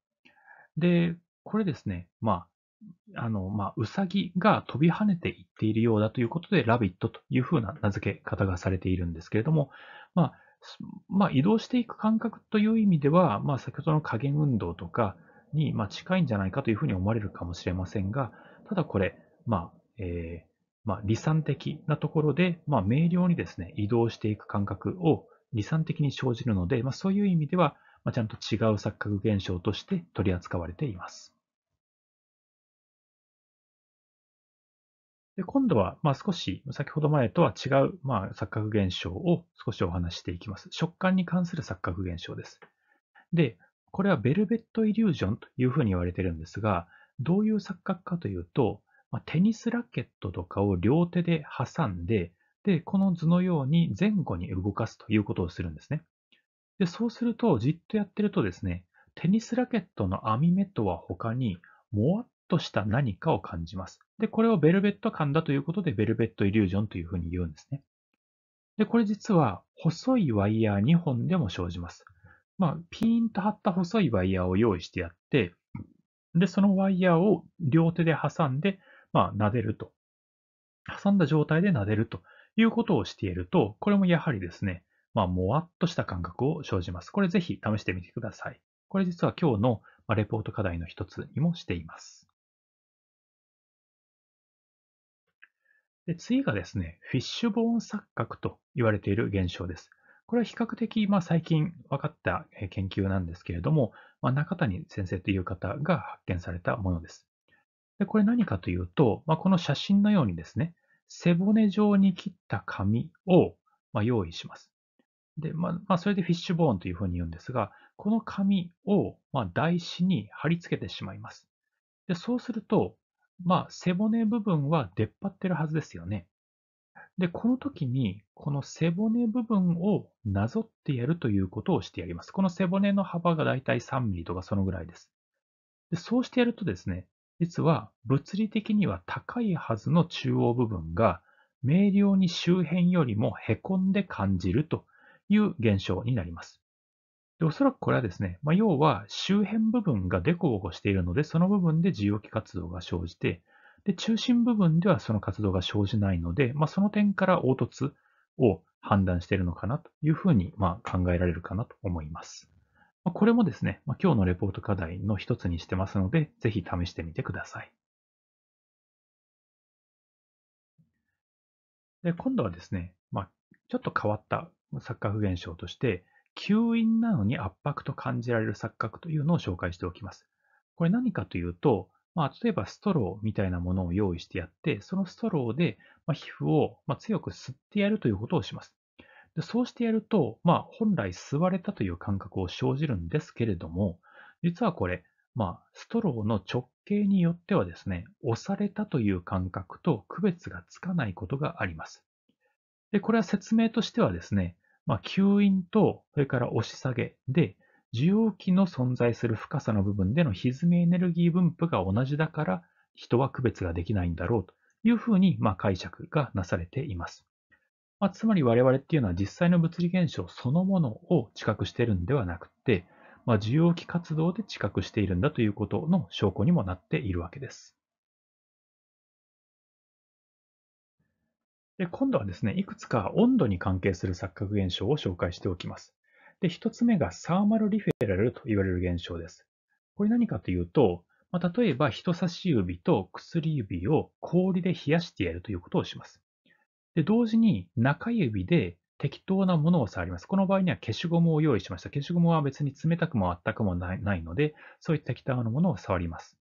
で、これですね、まあ、あの、まあ、うさぎが飛び跳ねていっているようだということで、ラビットというふうな名付け方がされているんですけれども、まあ、まあ、移動していく感覚という意味では、まあ、先ほどの加減運動とかに、まあ、近いんじゃないかというふうに思われるかもしれませんが、ただこれ、まあ、えー、まあ、理算的なところで、まあ、明瞭にですね、移動していく感覚を、理散的に生じるので、まあ、そういう意味では、まあ、ちゃんと違う錯覚現象として取り扱われています。で今度は、まあ、少し、先ほど前とは違う、まあ、錯覚現象を少しお話していきます。食感に関する錯覚現象です。で、これはベルベットイリュージョンというふうに言われてるんですが、どういう錯覚かというと、まあ、テニスラケットとかを両手で挟んで、で、この図のように前後に動かすということをするんですね。で、そうすると、じっとやってるとですね、テニスラケットの網目とは他に、もわっとした何かを感じます。で、これをベルベット感だということで、ベルベットイリュージョンというふうに言うんですね。で、これ実は、細いワイヤー2本でも生じます。まあ、ピーンと張った細いワイヤーを用意してやって、で、そのワイヤーを両手で挟んで、まあ、撫でると。挟んだ状態で撫でるということをしていると、これもやはりですね、まあ、もわっとした感覚を生じます。これぜひ試してみてください。これ実は今日のレポート課題の一つにもしています。で次がですね、フィッシュボーン錯覚と言われている現象です。これは比較的、まあ、最近分かった研究なんですけれども、まあ、中谷先生という方が発見されたものです。でこれ何かというと、まあ、この写真のようにですね、背骨状に切った紙を、ま用意します。で、まあ、まあ、それでフィッシュボーンというふうに言うんですが、この紙を、ま台紙に貼り付けてしまいます。で、そうすると、まあ、背骨部分は出っ張ってるはずですよね。で、この時に、この背骨部分をなぞってやるということをしてやります。この背骨の幅がだいたい3ミリとかそのぐらいです。でそうしてやるとですね、実は物理的には高いはずの中央部分が明瞭に周辺よりも凹んで感じるという現象になります。おそらくこれはですね、まあ、要は周辺部分がデコボコしているので、その部分で自由気活動が生じて、で中心部分ではその活動が生じないので、まあ、その点から凹凸を判断しているのかなというふうにまあ考えられるかなと思います。これもですね、今日のレポート課題の一つにしてますので、ぜひ試してみてください。で、今度はですね、まあ、ちょっと変わった錯覚現象として、吸引なのに圧迫と感じられる錯覚というのを紹介しておきます。これ何かというと、まあ、例えばストローみたいなものを用意してやって、そのストローで皮膚を強く吸ってやるということをします。で、そうしてやると、まあ、本来吸われたという感覚を生じるんですけれども、実はこれ、まあ、ストローの直径によってはですね、押されたという感覚と区別がつかないことがあります。で、これは説明としてはですね、まあ、吸引と、それから押し下げで、受容器の存在する深さの部分での歪みエネルギー分布が同じだから、人は区別ができないんだろうというふうに、まあ、解釈がなされています。まあ、つまり我々っていうのは実際の物理現象そのものを知覚しているんではなくて、まあ、受容器活動で知覚しているんだということの証拠にもなっているわけです。で今度はですね、いくつか温度に関係する錯覚現象を紹介しておきます。で1つ目がサーマルリフェラルと言われる現象です。これ何かというと、まあ、例えば人差し指と薬指を氷で冷やしてやるということをします。で、同時に中指で適当なものを触ります。この場合には消しゴムを用意しました。消しゴムは別に冷たくもあったくもないので、そういった適当なものを触ります。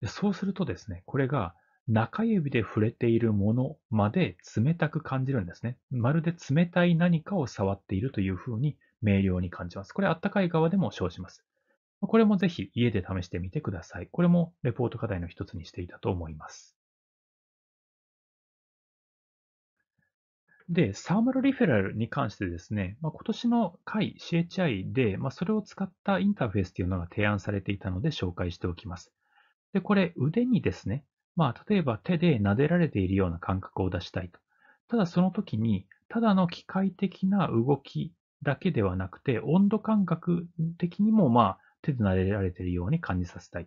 でそうするとですね、これが中指で触れているものまで冷たく感じるんですね。まるで冷たい何かを触っているというふうに明瞭に感じます。これあったかい側でも生じます。これもぜひ家で試してみてください。これもレポート課題の一つにしていたと思います。で、サーマルリフェラルに関してですね、まあ、今年の回 CHI で、まあ、それを使ったインターフェースというのが提案されていたので紹介しておきます。で、これ腕にですね、まあ、例えば手で撫でられているような感覚を出したいと。ただその時に、ただの機械的な動きだけではなくて、温度感覚的にも、まあ、手で撫でられているように感じさせたい。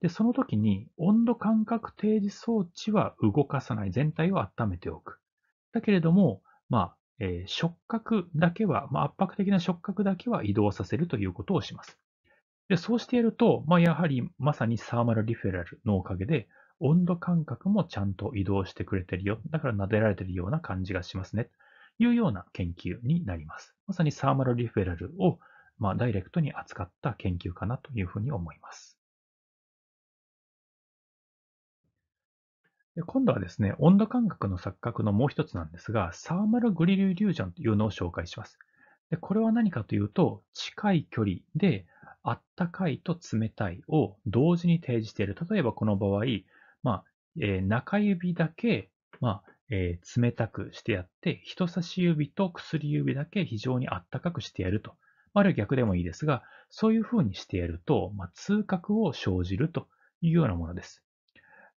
で、その時に温度感覚提示装置は動かさない。全体を温めておく。だけれども、まあ、えー、触覚だけは、まあ、圧迫的な触覚だけは移動させるということをします。でそうしていると、まあ、やはりまさにサーマルリフェラルのおかげで、温度感覚もちゃんと移動してくれてるよ。だから撫でられてるような感じがしますね。というような研究になります。まさにサーマルリフェラルを、まあ、ダイレクトに扱った研究かなというふうに思います。今度はですね、温度感覚の錯覚のもう一つなんですが、サーマルグリルイリュージョンというのを紹介します。でこれは何かというと、近い距離であったかいと冷たいを同時に提示している。例えばこの場合、まあえー、中指だけ、まあえー、冷たくしてやって、人差し指と薬指だけ非常にあったかくしてやると。あるいは逆でもいいですが、そういうふうにしてやると、まあ、痛覚を生じるというようなものです。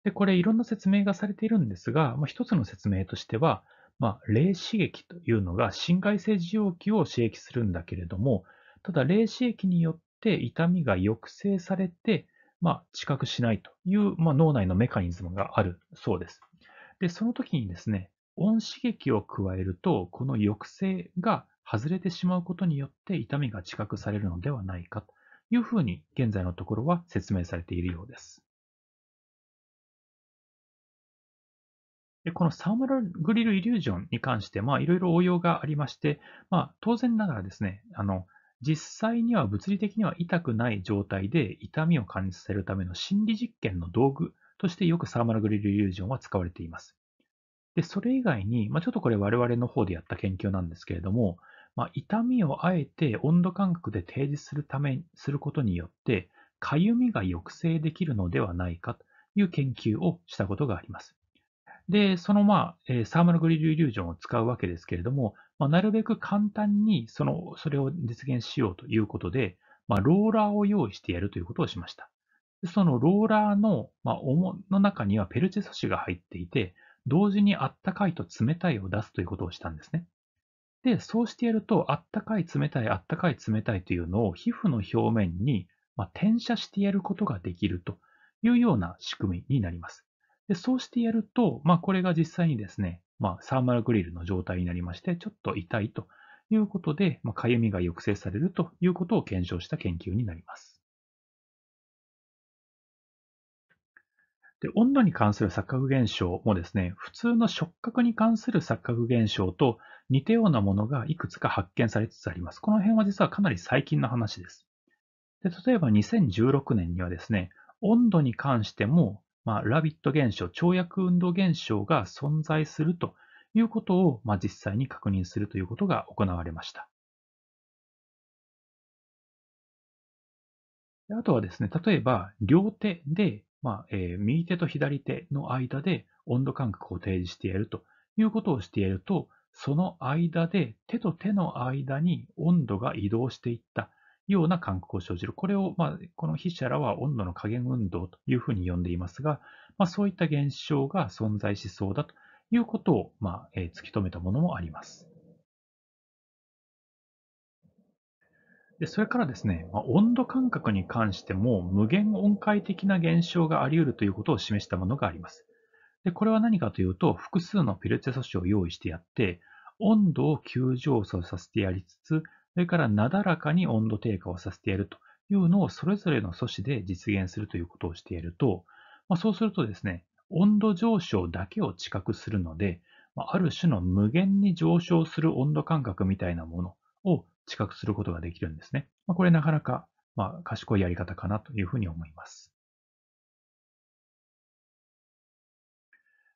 で、これいろんな説明がされているんですが、まあ、一つの説明としては、まあ、霊刺激というのが心外性受容器を刺激するんだけれども、ただ霊刺激によって痛みが抑制されて、まあ、知覚しないという、まあ、脳内のメカニズムがあるそうです。で、その時にですね、音刺激を加えると、この抑制が外れてしまうことによって痛みが知覚されるのではないかというふうに現在のところは説明されているようです。でこのサーマルグリルイリュージョンに関して、まあ、いろいろ応用がありまして、まあ、当然ながらですね、あの、実際には物理的には痛くない状態で痛みを感じさせるための心理実験の道具としてよくサーマルグリルイリュージョンは使われています。で、それ以外に、まあ、ちょっとこれ我々の方でやった研究なんですけれども、まあ、痛みをあえて温度感覚で提示するため、することによって、かゆみが抑制できるのではないかという研究をしたことがあります。で、そのまあ、えサーマルグリルイリュージョンを使うわけですけれども、まあ、なるべく簡単にその、それを実現しようということで、まあ、ローラーを用意してやるということをしました。そのローラーの、まあ、重の中にはペルチェ素子が入っていて、同時にあったかいと冷たいを出すということをしたんですね。で、そうしてやると、あったかい、冷たい、あったかい、冷たいというのを皮膚の表面に、ま転写してやることができるというような仕組みになります。で、そうしてやると、まあ、これが実際にですね、まあ、サーマルグリルの状態になりまして、ちょっと痛いということで、まあ、かゆみが抑制されるということを検証した研究になります。で、温度に関する錯覚現象もですね、普通の触覚に関する錯覚現象と似たようなものがいくつか発見されつつあります。この辺は実はかなり最近の話です。で例えば2016年にはですね、温度に関してもまあ、ラビット現象、跳躍運動現象が存在するということを、まあ、実際に確認するということが行われました。あとはですね、例えば両手で、まあえー、右手と左手の間で温度感覚を提示してやるということをしてやると、その間で手と手の間に温度が移動していったような感覚を生じる。これを、まあ、この筆者らは温度の加減運動というふうに呼んでいますが、まあ、そういった現象が存在しそうだということを、まあ、えー、突き止めたものもあります。でそれからですね、まあ、温度感覚に関しても無限音階的な現象があり得るということを示したものがあります。でこれは何かというと、複数のピルツェ素子を用意してやって、温度を急上昇させてやりつつ、それからなだらかに温度低下をさせてやるというのをそれぞれの素子で実現するということをしていると、まあ、そうするとですね、温度上昇だけを知覚するので、まある種の無限に上昇する温度感覚みたいなものを知覚することができるんですね。まあ、これなかなか、ま賢いやり方かなというふうに思います。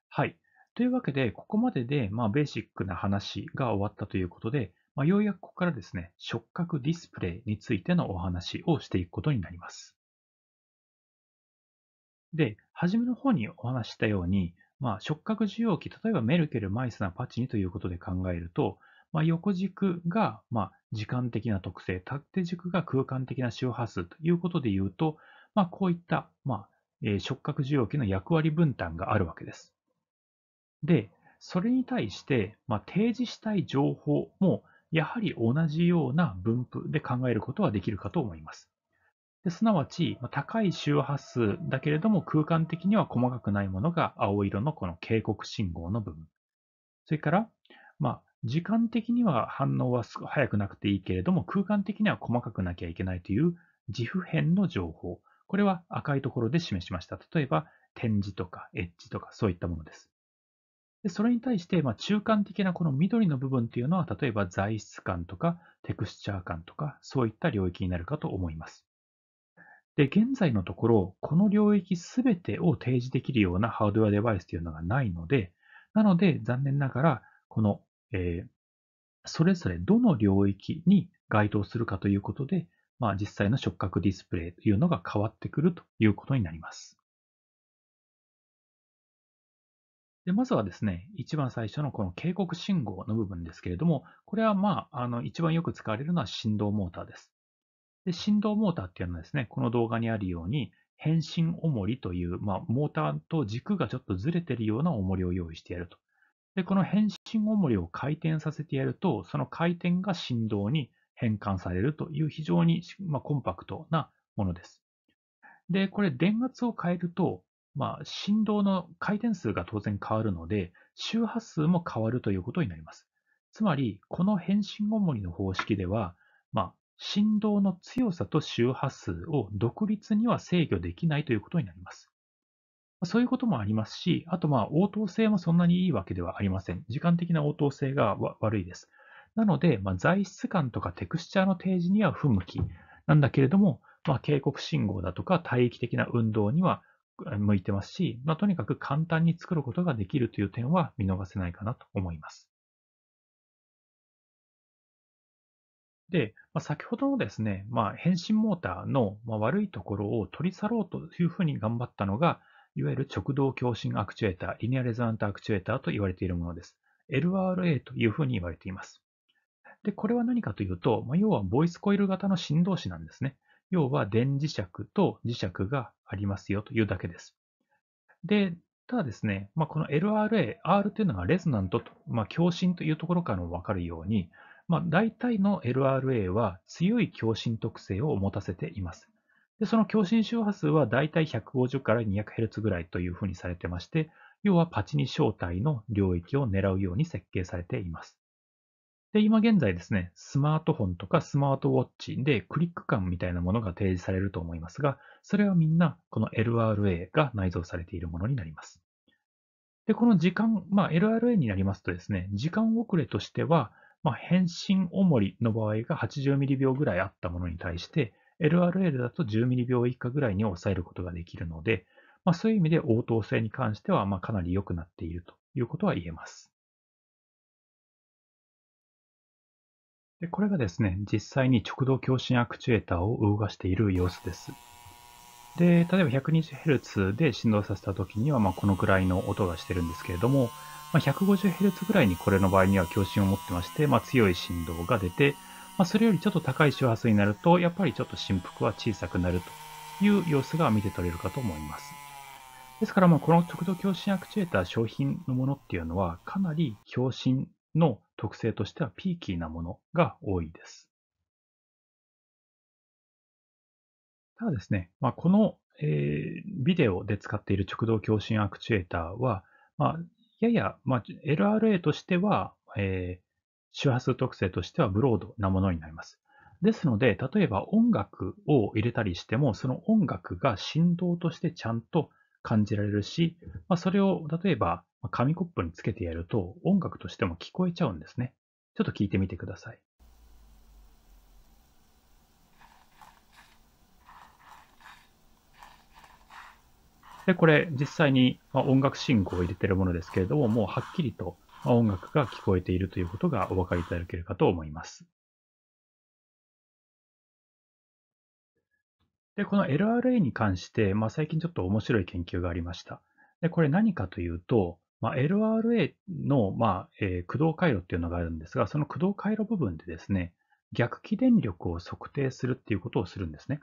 はい。というわけで、ここまでで、まあ、ベーシックな話が終わったということで、まあ、ようやくここからですね、触覚ディスプレイについてのお話をしていくことになります。で、初めの方にお話したように、まあ、触覚受容器、例えばメルケル、マイスナー、パチニということで考えると、まあ、横軸がま時間的な特性、縦軸が空間的な周波数ということで言うと、まあ、こういったまえ触覚受容器の役割分担があるわけです。で、それに対して、ま提示したい情報もやはり同じような分布で考えることはできるかと思います。ですなわち、高い周波数だけれども空間的には細かくないものが青色のこの警告信号の部分。それから、まあ、時間的には反応は早くなくていいけれども、空間的には細かくなきゃいけないという自負変の情報。これは赤いところで示しました。例えば、点字とかエッジとかそういったものです。でそれに対して、ま中間的なこの緑の部分っていうのは、例えば材質感とかテクスチャー感とか、そういった領域になるかと思います。で、現在のところ、この領域すべてを提示できるようなハードウェアデバイスというのがないので、なので残念ながら、この、えー、それぞれどの領域に該当するかということで、まあ、実際の触覚ディスプレイというのが変わってくるということになります。で、まずはですね、一番最初のこの警告信号の部分ですけれども、これはまあ、あの、一番よく使われるのは振動モーターです。で、振動モーターっていうのはですね、この動画にあるように、変身重りという、まあ、モーターと軸がちょっとずれてるような重りを用意してやると。で、この変身重りを回転させてやると、その回転が振動に変換されるという非常に、まあ、コンパクトなものです。で、これ電圧を変えると、まあ、振動の回転数が当然変わるので、周波数も変わるということになります。つまり、この変身おもりの方式では、まあ、振動の強さと周波数を独立には制御できないということになります。そういうこともありますし、あとまあ応答性もそんなにいいわけではありません。時間的な応答性が悪いです。なので、まあ、材質感とかテクスチャーの提示には不向きなんだけれども、まあ、警告信号だとか帯域的な運動には向いてますし、まあ、とにかく簡単に作ることができるという点は見逃せないかなと思います。で、まあ、先ほどのですね、まあ、変身モーターの悪いところを取り去ろうというふうに頑張ったのが、いわゆる直動共振アクチュエーター、リニアレザントアクチュエーターと言われているものです。LRA というふうに言われています。で、これは何かというと、まあ、要はボイスコイル型の振動子なんですね。要は電磁石と磁石がありますよというだけです。で、ただですね、まあ、この LRA、R というのがレズナントと、まあ、共振というところからもわかるように、まあ、大体の LRA は強い共振特性を持たせています。でその共振周波数は大体150から 200Hz ぐらいというふうにされてまして、要はパチニ小体の領域を狙うように設計されています。で、今現在ですね、スマートフォンとかスマートウォッチでクリック感みたいなものが提示されると思いますが、それはみんなこの LRA が内蔵されているものになります。で、この時間、まあ、LRA になりますとですね、時間遅れとしては、まあ、返信重りの場合が80ミリ秒ぐらいあったものに対して、LRL だと10ミリ秒以下ぐらいに抑えることができるので、まあ、そういう意味で応答性に関しては、まあ、かなり良くなっているということは言えます。でこれがですね、実際に直動共振アクチュエーターを動かしている様子です。で、例えば 120Hz で振動させた時には、まあ、このくらいの音がしてるんですけれども、まあ、150Hz ぐらいにこれの場合には共振を持ってまして、まあ、強い振動が出て、まあ、それよりちょっと高い周波数になると、やっぱりちょっと振幅は小さくなるという様子が見て取れるかと思います。ですから、まこの直動共振アクチュエーター商品のものっていうのは、かなり共振の特性としてはピーキーなものが多いです。ただですね、まあ、この、えー、ビデオで使っている直動共振アクチュエーターは、まあ、やや、まあ、LRA としては、えー、周波数特性としてはブロードなものになります。ですので、例えば音楽を入れたりしても、その音楽が振動としてちゃんと感じられるし、まあ、それを例えば紙コップにつけてやると音楽としても聞こえちゃうんですね。ちょっと聞いてみてください。で、これ実際に音楽信号を入れているものですけれども、もうはっきりと音楽が聞こえているということがお分かりいただけるかと思います。で、この LRA に関して、まあ、最近ちょっと面白い研究がありました。で、これ何かというと、まあ、LRA の、まあえー、駆動回路っていうのがあるんですが、その駆動回路部分でですね、逆起電力を測定するっていうことをするんですね。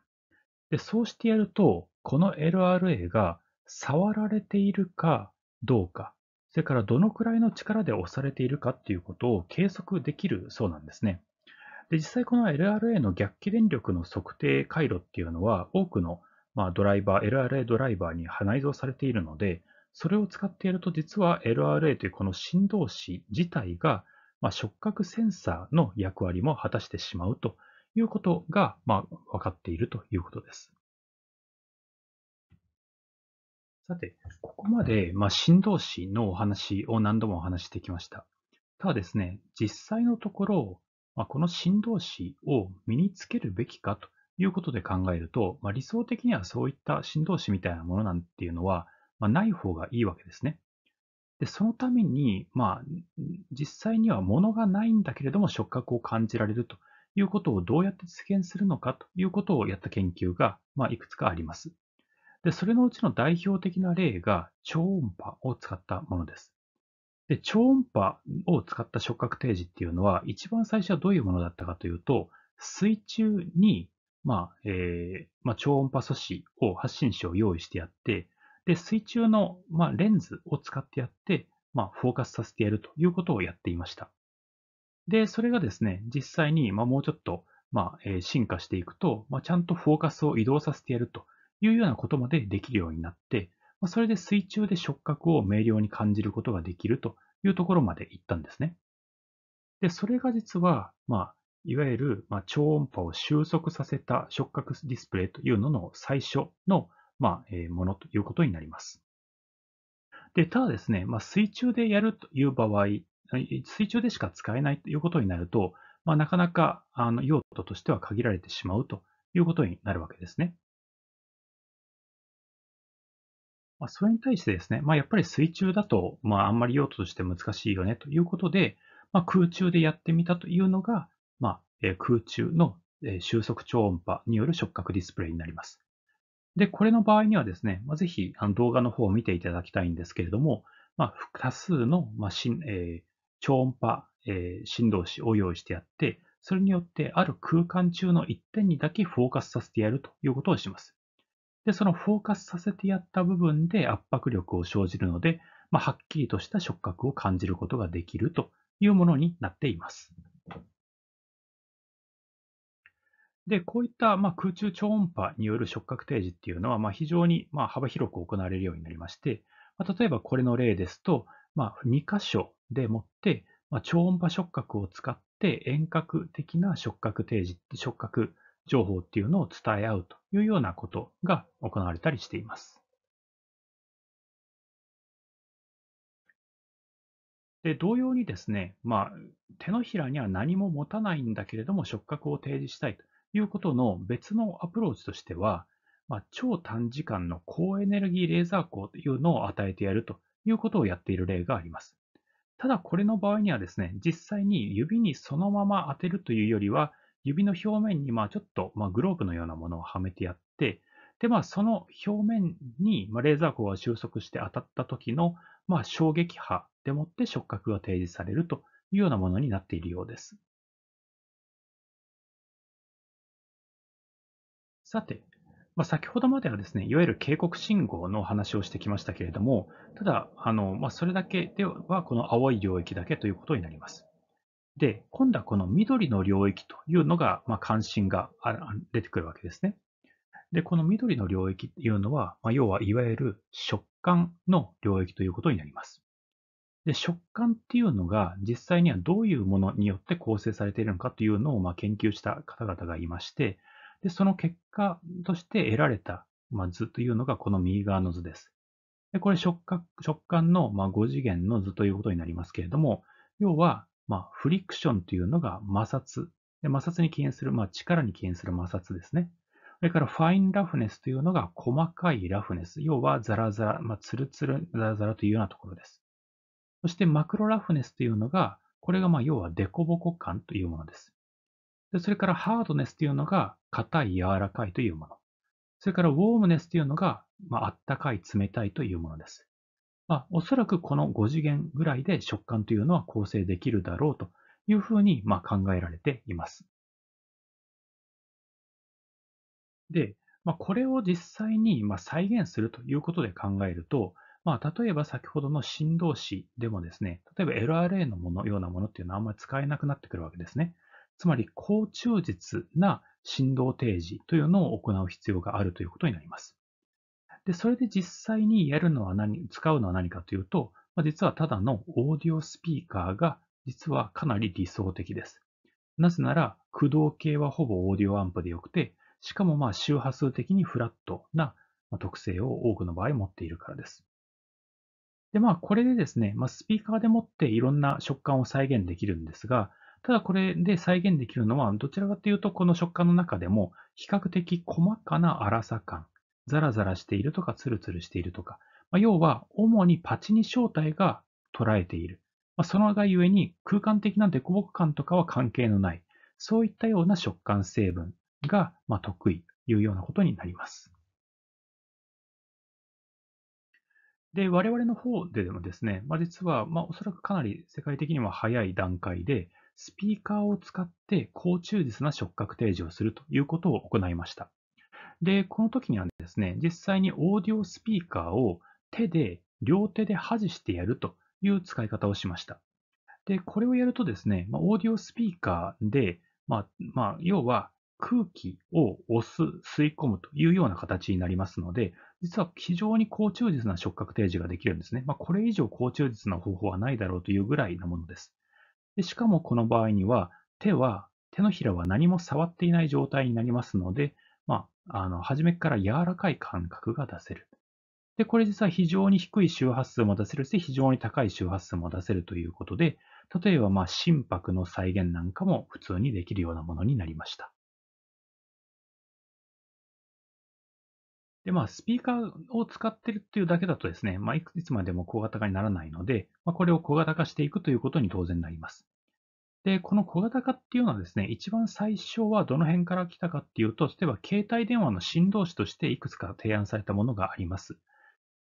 で、そうしてやると、この LRA が触られているかどうか、それからどのくらいの力で押されているかっていうことを計測できるそうなんですね。で、実際この LRA の逆起電力の測定回路っていうのは、多くのまあ、ドライバー、LRA ドライバーに内蔵されているので、それを使っていると実は LRA というこの振動子自体が、ま触覚センサーの役割も果たしてしまうということが、ま分かっているということです。さて、ここまで、ま振動子のお話を何度もお話してきました。ただですね、実際のところ、まこの振動子を身につけるべきかということで考えると、ま理想的にはそういった振動子みたいなものなんていうのは、まあ、ない方がいいわけですね。で、そのために、まあ、実際には物がないんだけれども触覚を感じられるということをどうやって実現するのかということをやった研究が、まあ、いくつかあります。で、それのうちの代表的な例が超音波を使ったものです。で、超音波を使った触覚提示っていうのは、一番最初はどういうものだったかというと、水中に、まあ、えー、まあ、超音波素子を発信子を用意してやって、で、水中の、まあ、レンズを使ってやって、まあ、フォーカスさせてやるということをやっていました。で、それがですね、実際に、まあ、もうちょっと、まあ、え進化していくと、まあ、ちゃんとフォーカスを移動させてやるというようなことまでできるようになって、まあ、それで水中で触覚を明瞭に感じることができるというところまで行ったんですね。で、それが実は、まあ、いわゆる、まあ、超音波を収束させた触覚ディスプレイというのの最初の、まあ、えものということになります。で、ただですね、まあ、水中でやるという場合、水中でしか使えないということになると、まあ、なかなかあの用途としては限られてしまうということになるわけですね。まあ、それに対してですね、まあ、やっぱり水中だと、まあ、あんまり用途として難しいよねということで、まあ、空中でやってみたというのが、まあ、空中の収束超音波による触覚ディスプレイになります。で、これの場合にはですね、まあ、ぜひあの動画の方を見ていただきたいんですけれども、まあ、多数の、まあしえー、超音波、えー、振動子を用意してやって、それによってある空間中の一点にだけフォーカスさせてやるということをします。で、そのフォーカスさせてやった部分で圧迫力を生じるので、まあ、はっきりとした触覚を感じることができるというものになっています。で、こういった、まあ、空中超音波による触覚提示っていうのは、まあ、非常に、まあ、幅広く行われるようになりまして、まあ、例えばこれの例ですと、まあ、2箇所でもって、まあ、超音波触覚を使って遠隔的な触覚提示、触覚情報っていうのを伝え合うというようなことが行われたりしています。で同様にですね、まあ、手のひらには何も持たないんだけれども触覚を提示したいということの別のアプローチとしては、まあ、超短時間の高エネルギーレーザー光というのを与えてやるということをやっている例があります。ただこれの場合にはですね、実際に指にそのまま当てるというよりは、指の表面にまあちょっとまあグローブのようなものをはめてやって、でまあ、その表面にまあレーザー光が収束して当たった時のまあ衝撃波でもって触覚が提示されるというようなものになっているようです。さて、まあ、先ほどまではですね、いわゆる警告信号の話をしてきましたけれども、ただ、あのまあ、それだけでは、この青い領域だけということになります。で、今度はこの緑の領域というのが、まあ、関心が出てくるわけですね。で、この緑の領域というのは、まあ、要はいわゆる食感の領域ということになります。で、食感っていうのが実際にはどういうものによって構成されているのかというのをまあ研究した方々がいまして、で、その結果として得られた、まあ、図というのがこの右側の図です。でこれ触覚感の、まあ、5次元の図ということになりますけれども、要は、まあ、フリクションというのが摩擦。で摩擦に起因する、まあ、力に起因する摩擦ですね。それからファインラフネスというのが細かいラフネス。要はザラザラ、まあ、ツルツル、ザラザラというようなところです。そしてマクロラフネスというのが、これがまあ要はデコボコ感というものです。でそれからハードネスというのが硬い柔らかいというもの。それからウォームネスというのが、まあ、あったかい冷たいというものです。まあ、おそらくこの5次元ぐらいで食感というのは構成できるだろうというふうに、まあ、考えられています。で、まあ、これを実際に、まあ、再現するということで考えると、まあ、例えば先ほどの振動子でもですね、例えば LRA のものようなものっていうのはあんまり使えなくなってくるわけですね。つまり高忠実な振動提示というのを行う必要があるということになります。で、それで実際にやるのは何、使うのは何かというと、まあ、実はただのオーディオスピーカーが実はかなり理想的です。なぜなら、駆動系はほぼオーディオアンプでよくて、しかもまあ周波数的にフラットな特性を多くの場合持っているからです。で、まあこれでですね、まあ、スピーカーでもっていろんな食感を再現できるんですが、ただこれで再現できるのは、どちらかというと、この食感の中でも、比較的細かな粗さ感、ザラザラしているとか、ツルツルしているとか、まあ、要は、主にパチに正体が捉えている。まあ、そのがゆえに、空間的な凸凹感とかは関係のない。そういったような食感成分が、まあ、得意というようなことになります。で、我々の方でもですね、まあ、実は、まあ、おそらくかなり世界的には早い段階で、スピーカーを使って高中実な触覚提示をするということを行いました。で、この時にはですね、実際にオーディオスピーカーを手で、両手で端してやるという使い方をしました。で、これをやるとですね、オーディオスピーカーで、まあ、まあ、要は空気を押す、吸い込むというような形になりますので、実は非常に高中実な触覚提示ができるんですね。まあ、これ以上高中実な方法はないだろうというぐらいなものです。でしかもこの場合には、手は、手のひらは何も触っていない状態になりますので、まあ、あの、初めから柔らかい感覚が出せる。で、これ実は非常に低い周波数も出せるし、非常に高い周波数も出せるということで、例えばまあ心拍の再現なんかも普通にできるようなものになりました。で、まあ、スピーカーを使ってるっていうだけだとですね、まあ、いつまでも小型化にならないので、まあ、これを小型化していくということに当然なります。で、この小型化っていうのはですね、一番最初はどの辺から来たかっていうと、例えば携帯電話の振動子としていくつか提案されたものがあります。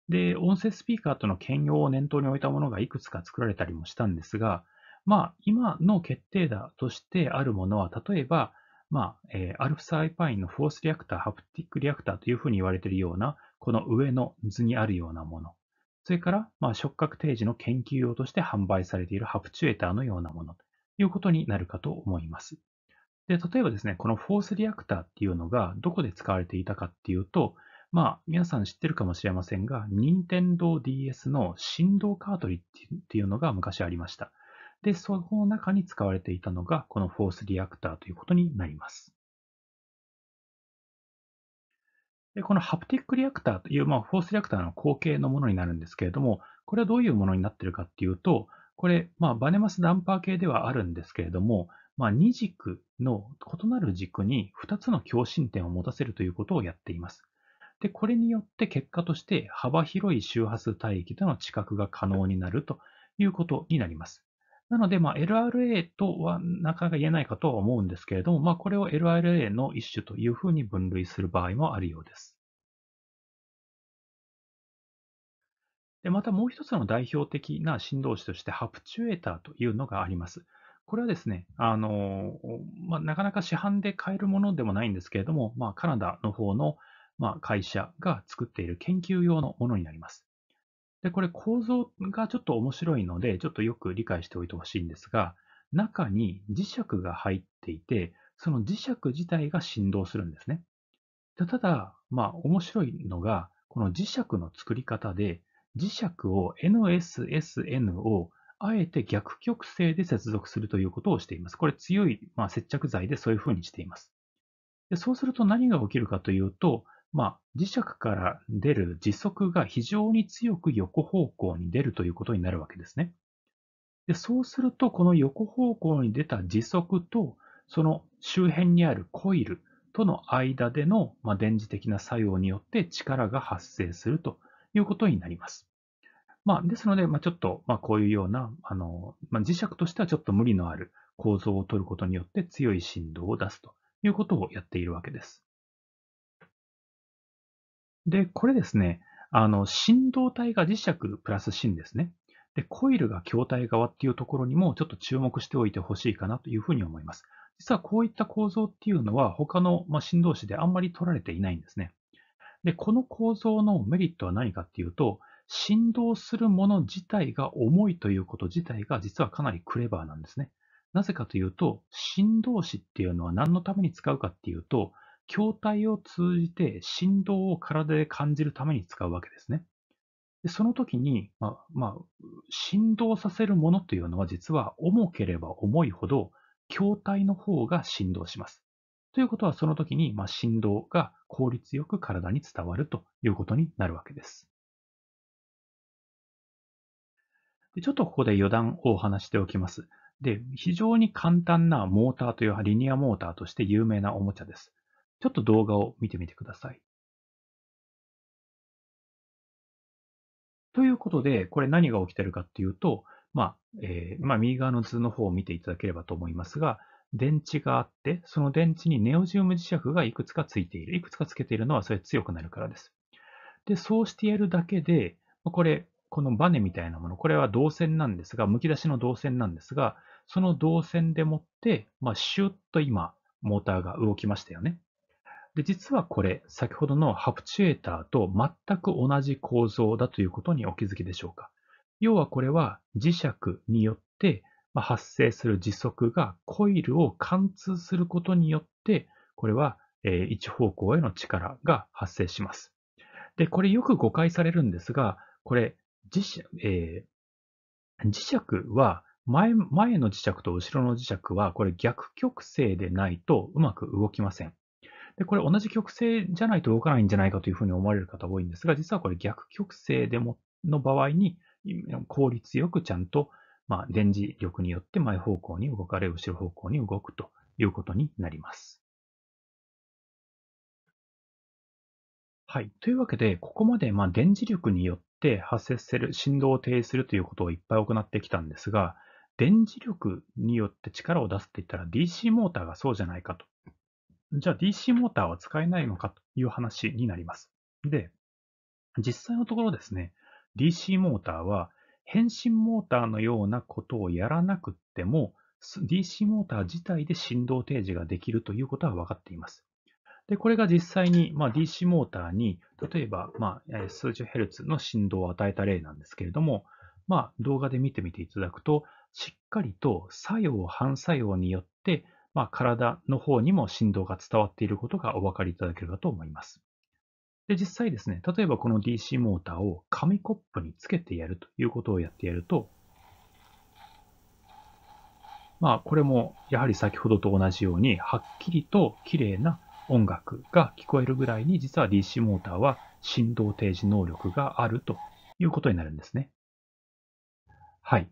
で、音声スピーカーとの兼用を念頭に置いたものがいくつか作られたりもしたんですが、まあ、今の決定打としてあるものは、例えば、まあ、えー、アルフサイパインのフォースリアクター、ハプティックリアクターというふうに言われているような、この上の図にあるようなもの。それから、まあ、触覚提示の研究用として販売されているハプチュエーターのようなものということになるかと思います。で、例えばですね、このフォースリアクターっていうのがどこで使われていたかっていうと、まあ、皆さん知ってるかもしれませんが、任天堂 d DS の振動カートリッジっていうのが昔ありました。で、そこの中に使われていたのが、このフォースリアクターということになります。でこのハプティックリアクターという、まあ、フォースリアクターの後継のものになるんですけれども、これはどういうものになっているかっていうと、これ、まあ、バネマスダンパー系ではあるんですけれども、まあ、2軸の異なる軸に2つの共振点を持たせるということをやっています。で、これによって結果として幅広い周波数帯域での知覚が可能になるということになります。なので、まあ、LRA とはなかなか言えないかとは思うんですけれども、まあ、これを LRA の一種というふうに分類する場合もあるようです。でまたもう一つの代表的な振動子として、ハプチュエーターというのがあります。これはですね、あのまあ、なかなか市販で買えるものでもないんですけれども、まあ、カナダの方の、まあ、会社が作っている研究用のものになります。で、これ構造がちょっと面白いので、ちょっとよく理解しておいてほしいんですが、中に磁石が入っていて、その磁石自体が振動するんですね。でただ、まあ面白いのが、この磁石の作り方で、磁石を NSSN をあえて逆極性で接続するということをしています。これ強い、まあ、接着剤でそういうふうにしています。でそうすると何が起きるかというと、まあ、磁石から出る磁束が非常に強く横方向に出るということになるわけですね。でそうすると、この横方向に出た磁束と、その周辺にあるコイルとの間での、まあ、電磁的な作用によって力が発生するということになります。まあ、ですので、まあ、ちょっと、まあ、こういうような、あのまあ、磁石としてはちょっと無理のある構造を取ることによって強い振動を出すということをやっているわけです。で、これですね、あの、振動体が磁石プラス芯ですね。で、コイルが筐体側っていうところにもちょっと注目しておいてほしいかなというふうに思います。実はこういった構造っていうのは他の、ま振動子であんまり取られていないんですね。で、この構造のメリットは何かっていうと、振動するもの自体が重いということ自体が実はかなりクレバーなんですね。なぜかというと、振動子っていうのは何のために使うかっていうと、筐体を通じて振動を体で感じるために使うわけですね。でその時に、まあ、まあ、振動させるものというのは実は重ければ重いほど筐体の方が振動します。ということはその時に、まあ、振動が効率よく体に伝わるということになるわけです。でちょっとここで余談をお話しておきます。で、非常に簡単なモーターという、リニアモーターとして有名なおもちゃです。ちょっと動画を見てみてください。ということで、これ何が起きてるかっていうと、まあ、えー、まあ、右側の図の方を見ていただければと思いますが、電池があって、その電池にネオジウム磁石がいくつかついている。いくつかつけているのはそれ強くなるからです。で、そうしてやるだけで、これ、このバネみたいなもの、これは導線なんですが、むき出しの導線なんですが、その導線でもって、まあ、シュッと今、モーターが動きましたよね。で、実はこれ、先ほどのハプチュエーターと全く同じ構造だということにお気づきでしょうか。要はこれは磁石によって発生する磁束がコイルを貫通することによって、これは一方向への力が発生します。で、これよく誤解されるんですが、これ磁石、えー、磁石は前前の磁石と後ろの磁石はこれ逆極性でないとうまく動きません。で、これ同じ極性じゃないと動かないんじゃないかというふうに思われる方多いんですが、実はこれ逆極性でも、の場合に、効率よくちゃんと、まあ、電磁力によって前方向に動かれ、後ろ方向に動くということになります。はい。というわけで、ここまで、まあ、電磁力によって発生する、振動を停止するということをいっぱい行ってきたんですが、電磁力によって力を出すって言ったら DC モーターがそうじゃないかとじゃあ DC モーターは使えないのかという話になります。で、実際のところですね、DC モーターは変身モーターのようなことをやらなくっても、DC モーター自体で振動提示ができるということは分かっています。で、これが実際に、まあ、DC モーターに、例えば、まあ、数十ヘルツの振動を与えた例なんですけれども、まあ、動画で見てみていただくと、しっかりと作用、反作用によってまあ、体の方にも振動が伝わっていることがお分かりいただければと思います。で、実際ですね、例えばこの DC モーターを紙コップにつけてやるということをやってやると、まあ、これもやはり先ほどと同じように、はっきりと綺麗な音楽が聞こえるぐらいに、実は DC モーターは振動提示能力があるということになるんですね。はい。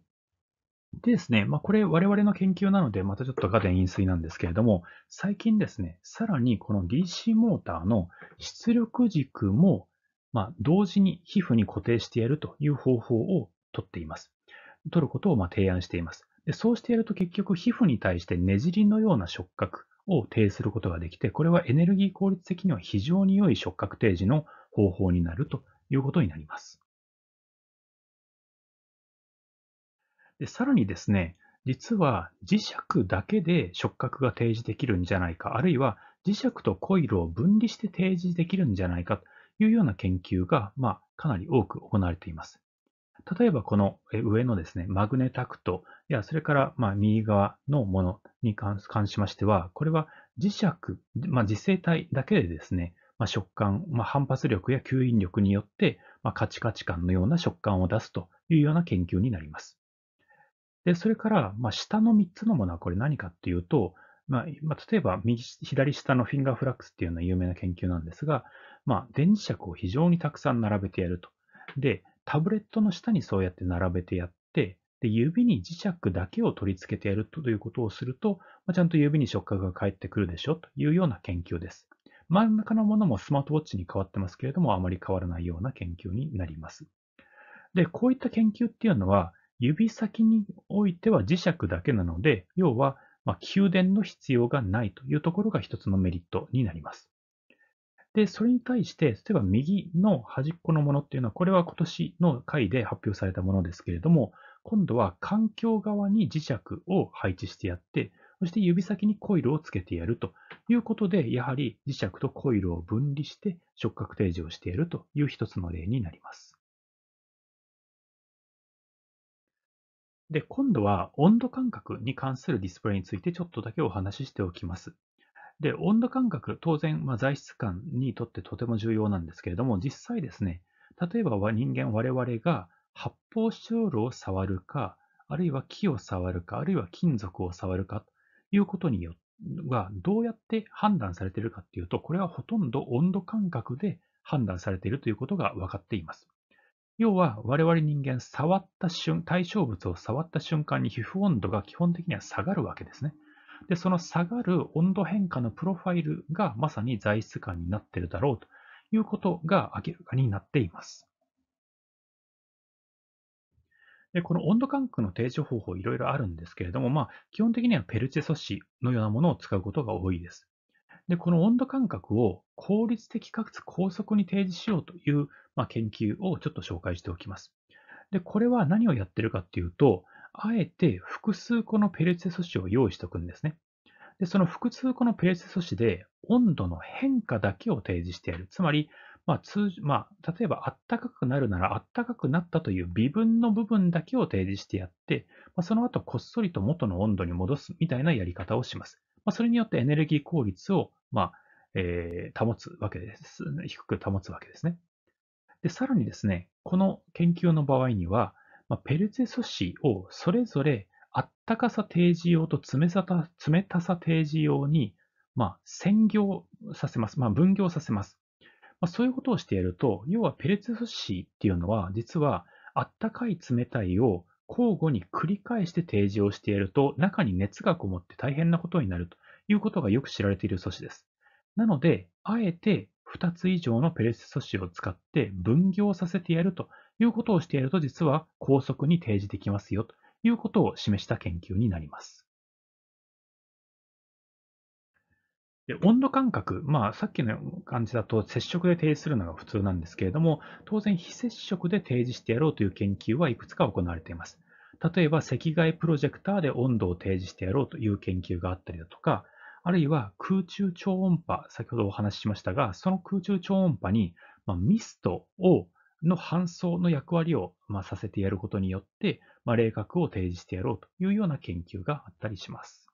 でですね、まあ、これ我々の研究なので、またちょっと画面飲水なんですけれども、最近ですね、さらにこの DC モーターの出力軸も、ま同時に皮膚に固定してやるという方法をとっています。取ることをま提案しています。でそうしてやると結局皮膚に対してねじりのような触覚を呈することができて、これはエネルギー効率的には非常に良い触覚提示の方法になるということになります。で、さらにですね、実は磁石だけで触覚が提示できるんじゃないか、あるいは磁石とコイルを分離して提示できるんじゃないかというような研究が、まあ、かなり多く行われています。例えばこの上のですね、マグネタクトや、それからまあ右側のものに関しましては、これは磁石、まあ、磁性体だけでですね、まあ、食感、まあ、反発力や吸引力によって、まあ、カチカチ感のような食感を出すというような研究になります。で、それから、まあ、下の3つのものはこれ何かっていうと、まあ、ま例えば右、左下のフィンガーフラックスっていうのは有名な研究なんですが、まあ、電磁石を非常にたくさん並べてやると。で、タブレットの下にそうやって並べてやって、で、指に磁石だけを取り付けてやるということをすると、まあ、ちゃんと指に触覚が返ってくるでしょというような研究です。真ん中のものもスマートウォッチに変わってますけれども、あまり変わらないような研究になります。で、こういった研究っていうのは、指先においては磁石だけなので、要は、ま給電の必要がないというところが一つのメリットになります。で、それに対して、例えば右の端っこのものっていうのは、これは今年の回で発表されたものですけれども、今度は環境側に磁石を配置してやって、そして指先にコイルをつけてやるということで、やはり磁石とコイルを分離して触覚提示をしているという一つの例になります。で、今度は温度感覚に関するディスプレイについてちょっとだけお話ししておきます。で、温度感覚、当然、まあ、材質感にとってとても重要なんですけれども、実際ですね、例えば人間、我々が発泡スチロールを触るか、あるいは木を触るか、あるいは金属を触るかということによがどうやって判断されているかというと、これはほとんど温度感覚で判断されているということが分かっています。要は我々人間触った瞬、対象物を触った瞬間に皮膚温度が基本的には下がるわけですね。で、その下がる温度変化のプロファイルがまさに材質感になっているだろうということが明らかになっています。でこの温度感覚の提示方法いろいろあるんですけれども、まあ、基本的にはペルチェ素子のようなものを使うことが多いです。で、この温度感覚を効率的かつ高速に提示しようというまあ、研究をちょっと紹介しておきます。で、これは何をやってるかっていうと、あえて複数個のペレツェ素子を用意しておくんですね。で、その複数個のペレツェ素子で温度の変化だけを提示してやる。つまり、まあ通まあ、例えばあったかくなるならあったかくなったという微分の部分だけを提示してやって、まあ、その後こっそりと元の温度に戻すみたいなやり方をします。まあ、それによってエネルギー効率を、まあえー、保つわけです。低く保つわけですね。で、さらにですね、この研究の場合には、まあ、ペルツェ素子をそれぞれあったかさ提示用と冷た冷たさ提示用に、まあ、専業させます。まあ、分業させます。まあ、そういうことをしてやると、要はペルツェ素子っていうのは、実はあったかい冷たいを交互に繰り返して提示をしてやると、中に熱がこもって大変なことになるということがよく知られている素子です。なので、あえて2つ以上のペレス素子を使って分業させてやるということをしていると実は高速に提示できますよということを示した研究になります。で温度感覚、まあ、さっきの感じだと接触で提示するのが普通なんですけれども、当然非接触で提示してやろうという研究はいくつか行われています。例えば赤外プロジェクターで温度を提示してやろうという研究があったりだとか、あるいは空中超音波、先ほどお話ししましたが、その空中超音波に、まあ、ミストをの搬送の役割を、まあ、させてやることによって、まあ、霊覚を提示してやろうというような研究があったりします。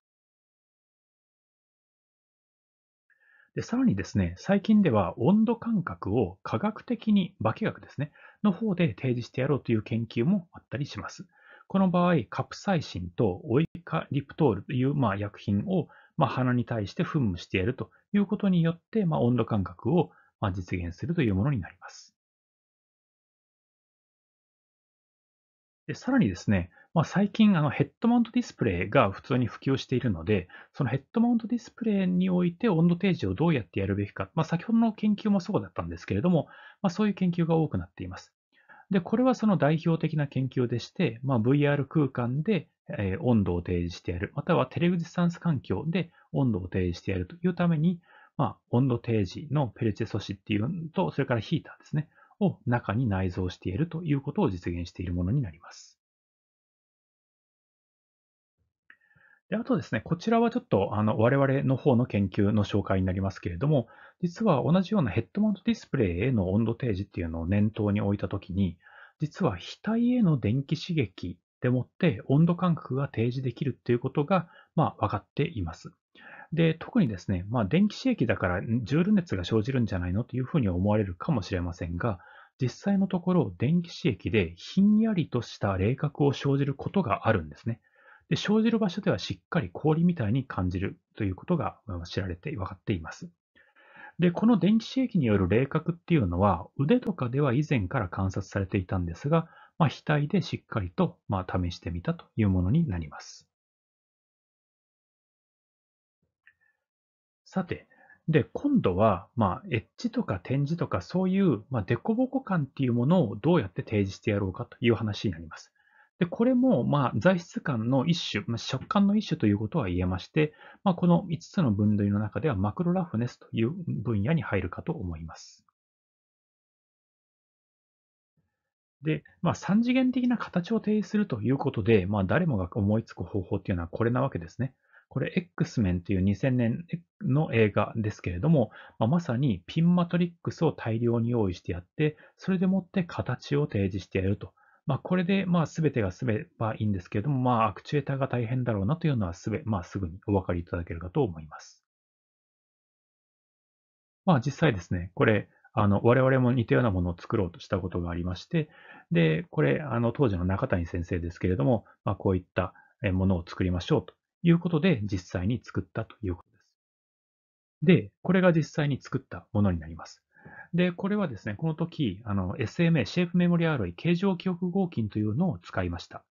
でさらにですね、最近では温度感覚を科学的に、化学ですね、の方で提示してやろうという研究もあったりします。この場合、カプサイシンとオイカリプトールという、まあ、薬品を、まあ、鼻に対して噴霧してやるということによって、まあ、温度感覚を実現するというものになります。でさらにですね、まあ、最近あのヘッドマウントディスプレイが普通に普及しているので、そのヘッドマウントディスプレイにおいて温度提示をどうやってやるべきか、まあ、先ほどの研究もそうだったんですけれども、まあ、そういう研究が多くなっています。で、これはその代表的な研究でして、まあ、VR 空間でえ温度を提示してやる、またはテレグディスタンス環境で温度を提示してやるというために、まあ、温度提示のペルチェ素子っていうのと、それからヒーターですね、を中に内蔵しているということを実現しているものになります。であとですね、こちらはちょっとあの我々の方の研究の紹介になりますけれども、実は同じようなヘッドマウントディスプレイへの温度提示っていうのを念頭に置いたときに、実は額への電気刺激でもって温度感覚が提示できるということが、まあ、分かっています。で、特にですね、まあ、電気刺激だからジュール熱が生じるんじゃないのというふうに思われるかもしれませんが、実際のところ電気刺激でひんやりとした冷覚を生じることがあるんですね。で生じる場所ではしっかり氷みたいに感じるということが知られて、分かっています。で、この電気刺激による冷覚っていうのは、腕とかでは以前から観察されていたんですが、まあ、額でしっかりと、まあ、試してみたというものになります。さて、で、今度は、まあ、エッジとか展示とか、そういう、まあ、凸凹感っていうものをどうやって提示してやろうかという話になります。で、これも、まあ、材質感の一種、まあ、食感の一種ということは言えまして、まあ、この5つの分類の中では、マクロラフネスという分野に入るかと思います。で、まあ、3次元的な形を定義するということで、まあ、誰もが思いつく方法っていうのはこれなわけですね。これ、X メンという2000年の映画ですけれども、まあ、まさにピンマトリックスを大量に用意してやって、それでもって形を提示してやると。まあ、これで、まあ、すべてがすればいいんですけれども、まあ、アクチュエーターが大変だろうなというのはすべ、まあ、すぐにお分かりいただけるかと思います。まあ、実際ですね、これ、あの、我々も似たようなものを作ろうとしたことがありまして、で、これ、あの、当時の中谷先生ですけれども、まあ、こういったものを作りましょうということで、実際に作ったということです。で、これが実際に作ったものになります。で、これはですね、この時、あの、SMA、シェイプメモリアロイ、形状記憶合金というのを使いました。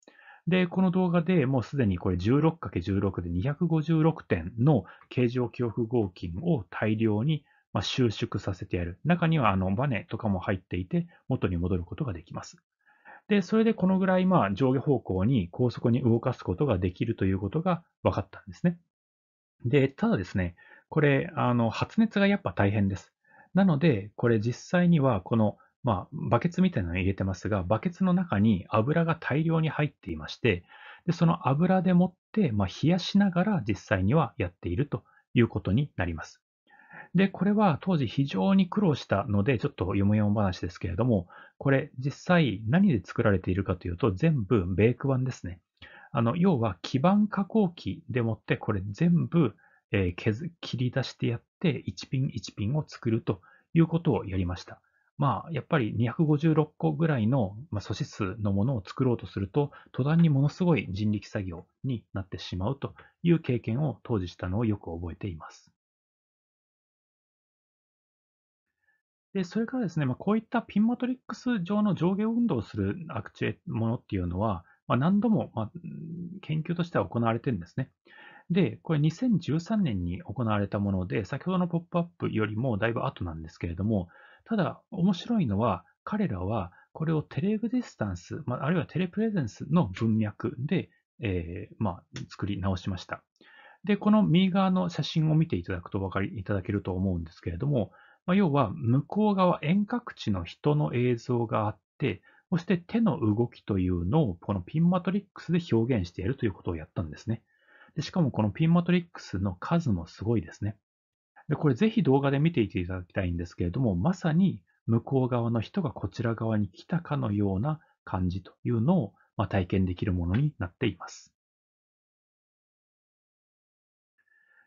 で、この動画でもうすでにこれ 16×16 で256点の形状記憶合金を大量にまあ、収縮させてやる。中にはあのバネとかも入っていて、元に戻ることができます。で、それでこのぐらいまあ上下方向に高速に動かすことができるということが分かったんですね。で、ただですね、これ、あの、発熱がやっぱ大変です。なので、これ実際にはこの、まあ、バケツみたいなのを入れてますが、バケツの中に油が大量に入っていまして、でその油でもって、まあ、冷やしながら実際にはやっているということになります。で、これは当時非常に苦労したので、ちょっと読む読む話ですけれども、これ実際何で作られているかというと、全部ベーク版ですね。あの、要は基板加工機でもって、これ全部、削切り出してやって、1ピン1ピンを作るということをやりました。まあ、やっぱり256個ぐらいの、素子数のものを作ろうとすると、途端にものすごい人力作業になってしまうという経験を当時したのをよく覚えています。で、それからですね、まあ、こういったピンマトリックス上の上下運動をするアクチュエものっていうのは、まあ、何度も、まあ、研究としては行われてるんですね。で、これ2013年に行われたもので、先ほどのポップアップよりもだいぶ後なんですけれども、ただ面白いのは、彼らはこれをテレグディスタンス、まあ、あるいはテレプレゼンスの文脈で、えー、まあ、作り直しました。で、この右側の写真を見ていただくとお分かりいただけると思うんですけれども、まあ、要は向こう側遠隔地の人の映像があって、そして手の動きというのをこのピンマトリックスで表現しているということをやったんですね。でしかもこのピンマトリックスの数もすごいですね。でこれぜひ動画で見ていていただきたいんですけれども、まさに向こう側の人がこちら側に来たかのような感じというのを、ま体験できるものになっています。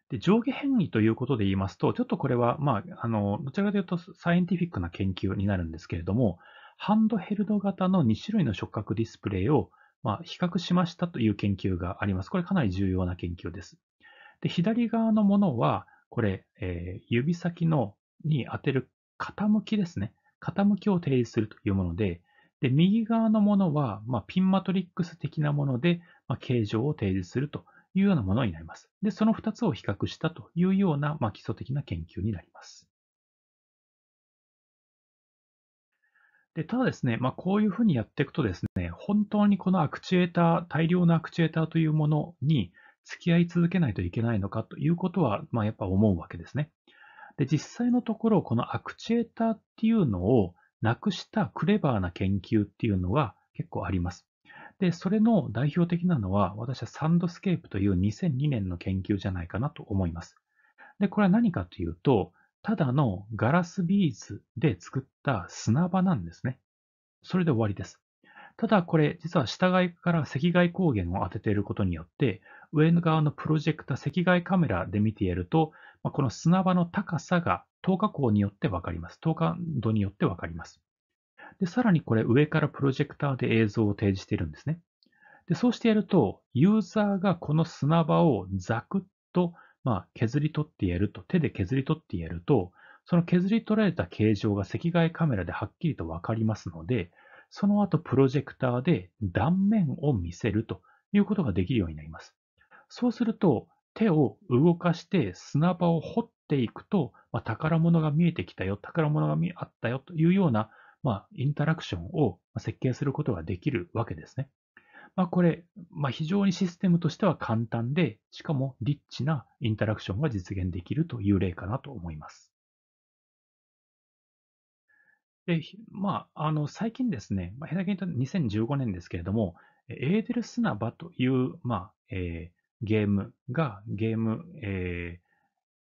で、上下変異ということで言いますと、ちょっとこれは、まあ、あの、どちらかというとサイエンティフィックな研究になるんですけれども、ハンドヘルド型の2種類の触覚ディスプレイを、まあ、比較しましたという研究があります。これかなり重要な研究です。で、左側のものは、これ、えー、指先のに当てる傾きですね。傾きを定義するというもので、で、右側のものは、まあ、ピンマトリックス的なもので、まあ、形状を提示するというようなものになります。で、その2つを比較したというような、まあ、基礎的な研究になります。で、ただですね、まあ、こういうふうにやっていくとですね、本当にこのアクチュエーター、大量のアクチュエーターというものに付き合い続けないといけないのかということは、まあ、やっぱ思うわけですね。で、実際のところ、このアクチュエーターっていうのをなくしたクレバーな研究っていうのは結構あります。で、それの代表的なのは、私はサンドスケープという2002年の研究じゃないかなと思います。で、これは何かというと、ただのガラスビーズで作った砂場なんですね。それで終わりです。ただこれ、実は下側から赤外光源を当てていることによって、上の側のプロジェクター赤外カメラで見ていると、この砂場の高さが透過光によってわかります。透過度によってわかります。で、さらにこれ上からプロジェクターで映像を提示しているんですね。で、そうしてやると、ユーザーがこの砂場をザクッと、まあ、削り取ってやると、手で削り取ってやると、その削り取られた形状が赤外カメラではっきりとわかりますので、その後プロジェクターで断面を見せるということができるようになります。そうすると、手を動かして砂場を掘っていくと、まあ、宝物が見えてきたよ、宝物が見あったよというようなまあ、インタラクションを設計することができるわけですね。まあ、これ、まあ、非常にシステムとしては簡単で、しかもリッチなインタラクションが実現できるという例かなと思います。で、まあ、あの、最近ですね、まあ、平たく言う2015年ですけれども、エーデルスナバという、まあ、えー、ゲームが、ゲーム、えー、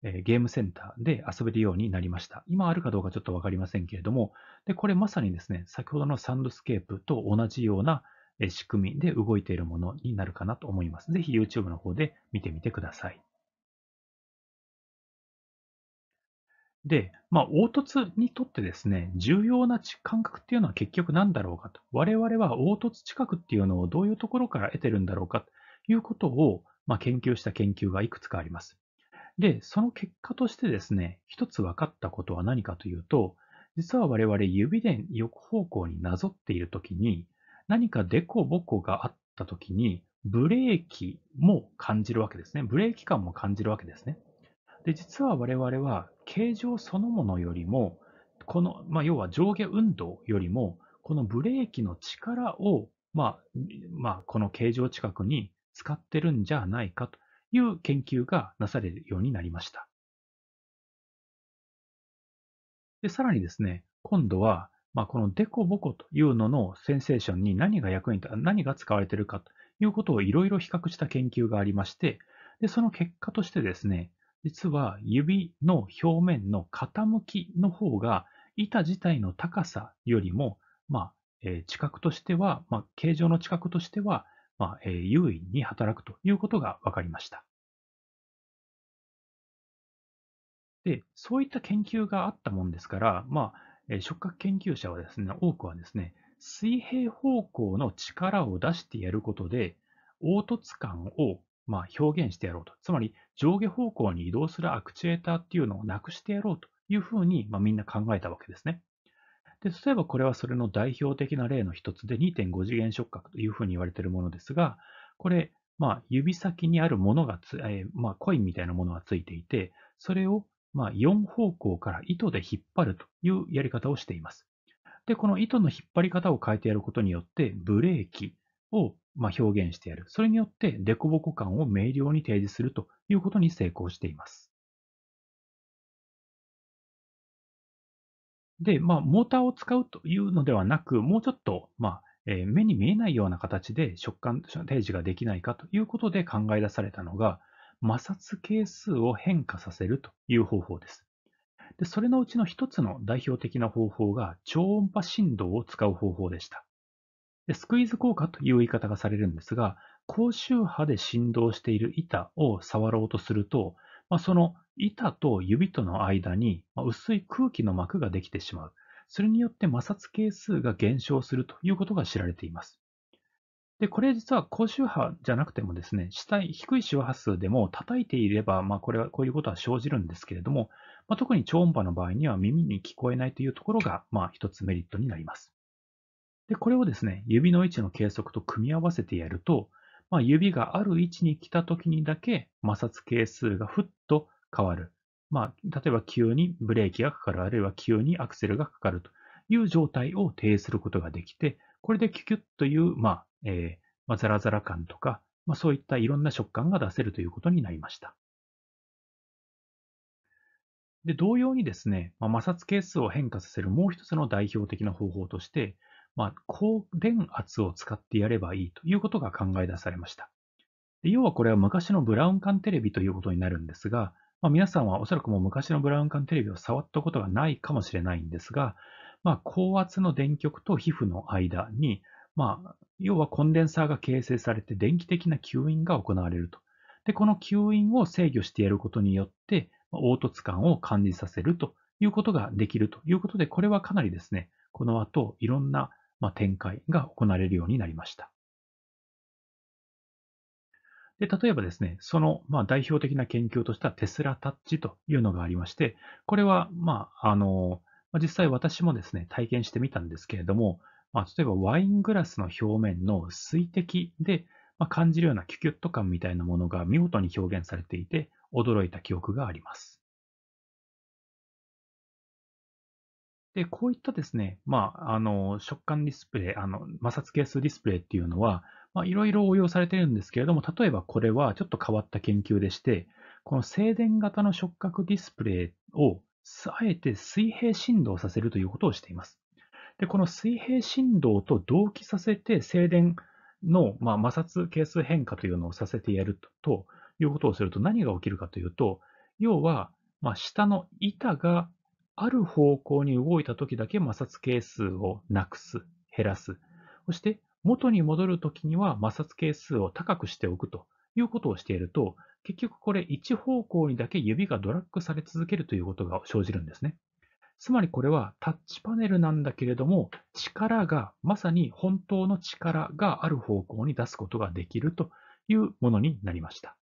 えゲームセンターで遊べるようになりました。今あるかどうかちょっとわかりませんけれども、で、これまさにですね、先ほどのサンドスケープと同じような仕組みで動いているものになるかなと思います。ぜひ YouTube の方で見てみてください。で、まあ、凹凸にとってですね、重要な感覚っていうのは結局何だろうかと。我々は凹凸知覚っていうのをどういうところから得てるんだろうかということを、まあ、研究した研究がいくつかあります。で、その結果としてですね、一つ分かったことは何かというと、実は我々指で横方向になぞっているときに、何かデコボコがあったときに、ブレーキも感じるわけですね。ブレーキ感も感じるわけですね。で、実は我々は形状そのものよりも、この、まあ、要は上下運動よりも、このブレーキの力を、まあ、まあ、この形状近くに使ってるんじゃないかという研究がなされるようになりました。で、さらにですね、今度は、まあ、このデコボコというののセンセーションに何が役に立つ、何が使われているかということをいろいろ比較した研究がありまして、で、その結果としてですね、実は指の表面の傾きの方が板自体の高さよりも、まあ、えー、知覚としては、まあ、形状の知覚としては、まあ、え優位に働くということが分かりました。で、そういった研究があったもんですから、まあ、えー触覚研究者はですね、多くはですね、水平方向の力を出してやることで、凹凸感をまあ表現してやろうと。つまり、上下方向に移動するアクチュエーターっていうのをなくしてやろうというふうに、まあ、みんな考えたわけですね。で、例えばこれはそれの代表的な例の一つで2.5次元触覚というふうに言われているものですが、これ、まあ、指先にあるものがつ、えーまあ、コインみたいなものがついていて、それをまあ、4方向から糸で引っ張るというやり方をしています。で、この糸の引っ張り方を変えてやることによって、ブレーキをま表現してやる。それによって、凸凹感を明瞭に提示するということに成功しています。で、まあ、モーターを使うというのではなく、もうちょっと、まあ、えー、目に見えないような形で食感提示ができないかということで考え出されたのが、摩擦係数を変化させるという方法です。でそれのうちの一つの代表的な方法が超音波振動を使う方法でした。でスクイーズ効果という言い方がされるんですが、高周波で振動している板を触ろうとすると、まあ、その板と指との間に薄い空気の膜ができてしまう。それによって摩擦係数が減少するということが知られています。で、これ実は高周波じゃなくてもですね、下低い周波数でも叩いていれば、まあ、これは、こういうことは生じるんですけれども、まあ、特に超音波の場合には耳に聞こえないというところが、まあ、一つメリットになります。で、これをですね、指の位置の計測と組み合わせてやると、まあ、指がある位置に来た時にだけ摩擦係数がふっと変わる。まあ、例えば急にブレーキがかかる、あるいは急にアクセルがかかるという状態を呈することができて、これでキュキュッという、まあ、えー、まあ、ザラザラ感とか、まあ、そういったいろんな食感が出せるということになりました。で、同様にですね、まあ、摩擦係数を変化させるもう一つの代表的な方法として、まあ、高電圧を使ってやればいいということが考え出されました。で要はこれは昔のブラウン管テレビということになるんですが、まあ、皆さんはおそらくもう昔のブラウン管テレビを触ったことがないかもしれないんですが、まあ、高圧の電極と皮膚の間に、まあ、要はコンデンサーが形成されて電気的な吸引が行われると。で、この吸引を制御してやることによって、凹凸感を感じさせるということができるということで、これはかなりですね、この後、いろんな展開が行われるようになりました。で、例えばですね、その、まあ、代表的な研究としてはテスラタッチというのがありまして、これは、まあ、あの、まあ、実際私もですね、体験してみたんですけれども、まあ、例えばワイングラスの表面の水滴で、まあ、感じるようなキュキュット感みたいなものが見事に表現されていて、驚いた記憶があります。で、こういったですね、まあ、あの、食感ディスプレイ、あの、摩擦係数ディスプレイっていうのは、まあ、いろいろ応用されてるんですけれども、例えばこれはちょっと変わった研究でして、この静電型の触覚ディスプレイをあえて水平振動させるということをしています。で、この水平振動と同期させて静電の、まあ、摩擦係数変化というのをさせてやるということをすると何が起きるかというと、要は、ま下の板がある方向に動いた時だけ摩擦係数をなくす、減らす。そして元に戻る時には摩擦係数を高くしておくということをしていると、結局これ一方向にだけ指がドラッグされ続けるということが生じるんですね。つまりこれはタッチパネルなんだけれども、力が、まさに本当の力がある方向に出すことができるというものになりました。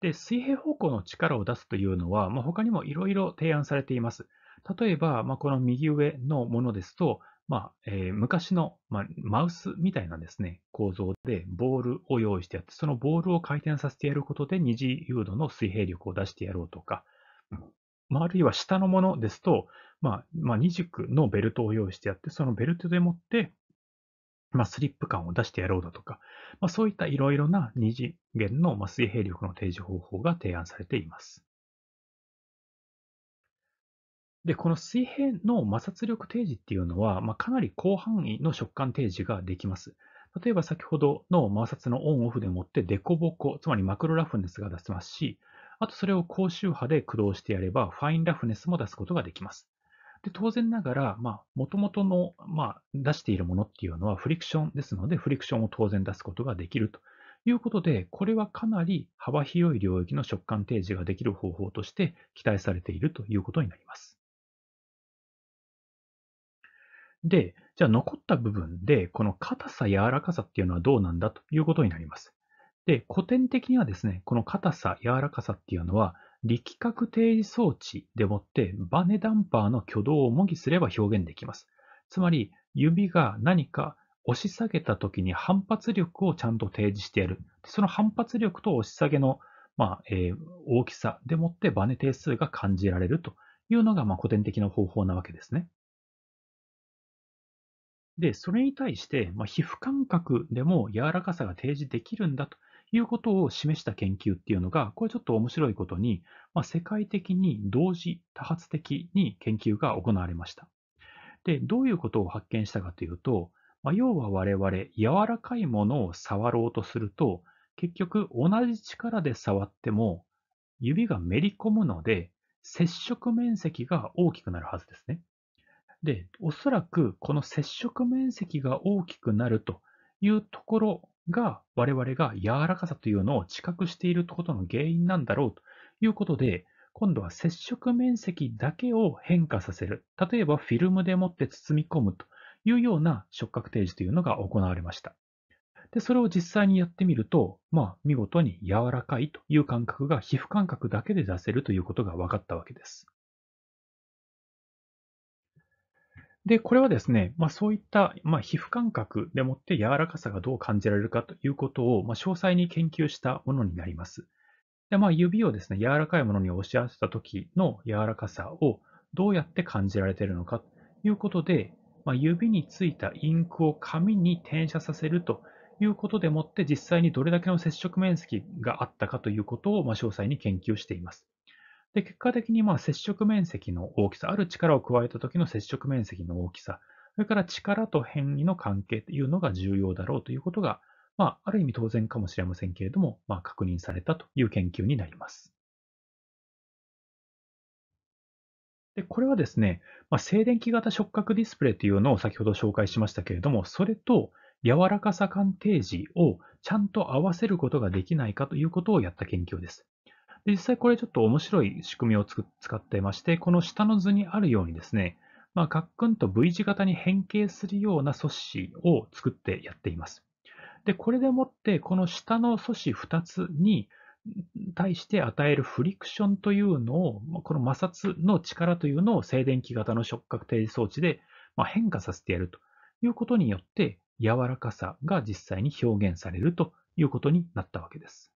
で、水平方向の力を出すというのは、まあ、他にもいろいろ提案されています。例えば、まあ、この右上のものですと、まあ、えー、昔の、まあ、マウスみたいなですね、構造でボールを用意してやって、そのボールを回転させてやることで二次誘導の水平力を出してやろうとか、まあ、あるいは下のものですと、まあ、まあ、二軸のベルトを用意してやって、そのベルトでもって、まあ、スリップ感を出してやろうだとか、まあ、そういったいろいろな二次元の水平力の提示方法が提案されています。で、この水平の摩擦力提示っていうのは、まあ、かなり広範囲の触感提示ができます。例えば先ほどの摩擦のオンオフでもってデコボコ、つまりマクロラフネスが出せますし、あとそれを高周波で駆動してやれば、ファインラフネスも出すことができます。で当然ながら、まあ、元々の、まあ、出しているものっていうのはフリクションですので、フリクションを当然出すことができるということで、これはかなり幅広い領域の触感提示ができる方法として期待されているということになります。で、じゃあ残った部分で、この硬さ、柔らかさっていうのはどうなんだということになります。で、古典的にはですね、この硬さ、柔らかさっていうのは、力学定時装置でもって、バネダンパーの挙動を模擬すれば表現できます。つまり、指が何か押し下げた時に反発力をちゃんと提示してやる。その反発力と押し下げの、まあ、えー、大きさでもってバネ定数が感じられるというのが、まあ、古典的な方法なわけですね。で、それに対して、まあ、皮膚感覚でも柔らかさが提示できるんだということを示した研究っていうのが、これちょっと面白いことに、まあ、世界的に同時多発的に研究が行われました。で、どういうことを発見したかというと、まあ、要は我々、柔らかいものを触ろうとすると、結局同じ力で触っても指がめり込むので、接触面積が大きくなるはずですね。で、おそらくこの接触面積が大きくなるというところが我々が柔らかさというのを知覚していることの原因なんだろうということで、今度は接触面積だけを変化させる。例えばフィルムでもって包み込むというような触覚提示というのが行われました。で、それを実際にやってみると、まあ、見事に柔らかいという感覚が皮膚感覚だけで出せるということが分かったわけです。で、これはですね、まあ、そういった、まあ、皮膚感覚でもって柔らかさがどう感じられるかということを、まあ、詳細に研究したものになります。でまあ、指をですね、柔らかいものに押し合わせた時の柔らかさをどうやって感じられているのかということで、まあ、指についたインクを紙に転写させるということでもって実際にどれだけの接触面積があったかということを、ま詳細に研究しています。で、結果的にまあ接触面積の大きさ、ある力を加えた時の接触面積の大きさ、それから力と変異の関係というのが重要だろうということが、まあ、ある意味当然かもしれませんけれども、まあ、確認されたという研究になります。で、これはですね、まあ、静電気型触覚ディスプレイというのを先ほど紹介しましたけれども、それと柔らかさ鑑定時をちゃんと合わせることができないかということをやった研究です。実際これちょっと面白い仕組みを使ってまして、この下の図にあるようにですね、まあ、カックンと V 字型に変形するような素子を作ってやっています。で、これでもって、この下の素子2つに対して与えるフリクションというのを、この摩擦の力というのを静電気型の触覚定時装置で変化させてやるということによって、柔らかさが実際に表現されるということになったわけです。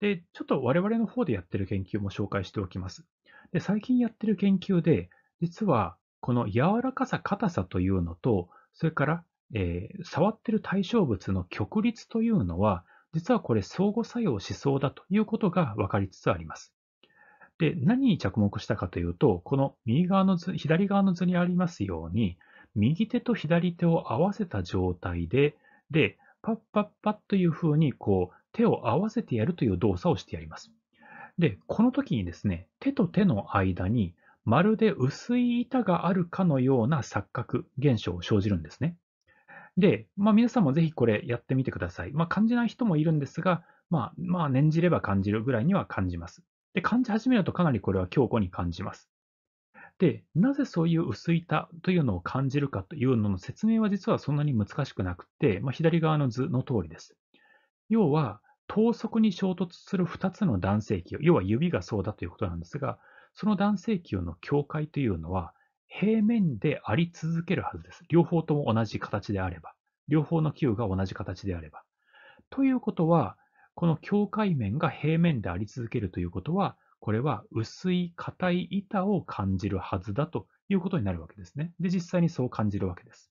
で、ちょっと我々の方でやってる研究も紹介しておきます。で、最近やってる研究で、実はこの柔らかさ、硬さというのと、それから、えー触ってる対象物の曲率というのは、実はこれ相互作用しそうだということが分かりつつあります。で、何に着目したかというと、この右側の図、左側の図にありますように、右手と左手を合わせた状態で、で、パッパッパッというふうに、こう、手を合わせてやるという動作をしてやります。で、この時にですね、手と手の間にまるで薄い板があるかのような錯覚、現象を生じるんですね。で、まあ、皆さんもぜひこれやってみてください。まあ、感じない人もいるんですが、まあ、まあ、念じれば感じるぐらいには感じます。で、感じ始めるとかなりこれは強固に感じます。で、なぜそういう薄板というのを感じるかというのの説明は実はそんなに難しくなくて、まあ、左側の図の通りです。要は、等速に衝突する2つの断性球、要は指がそうだということなんですが、その断性球の境界というのは、平面であり続けるはずです。両方とも同じ形であれば。両方の球が同じ形であれば。ということは、この境界面が平面であり続けるということは、これは薄い硬い板を感じるはずだということになるわけですね。で、実際にそう感じるわけです。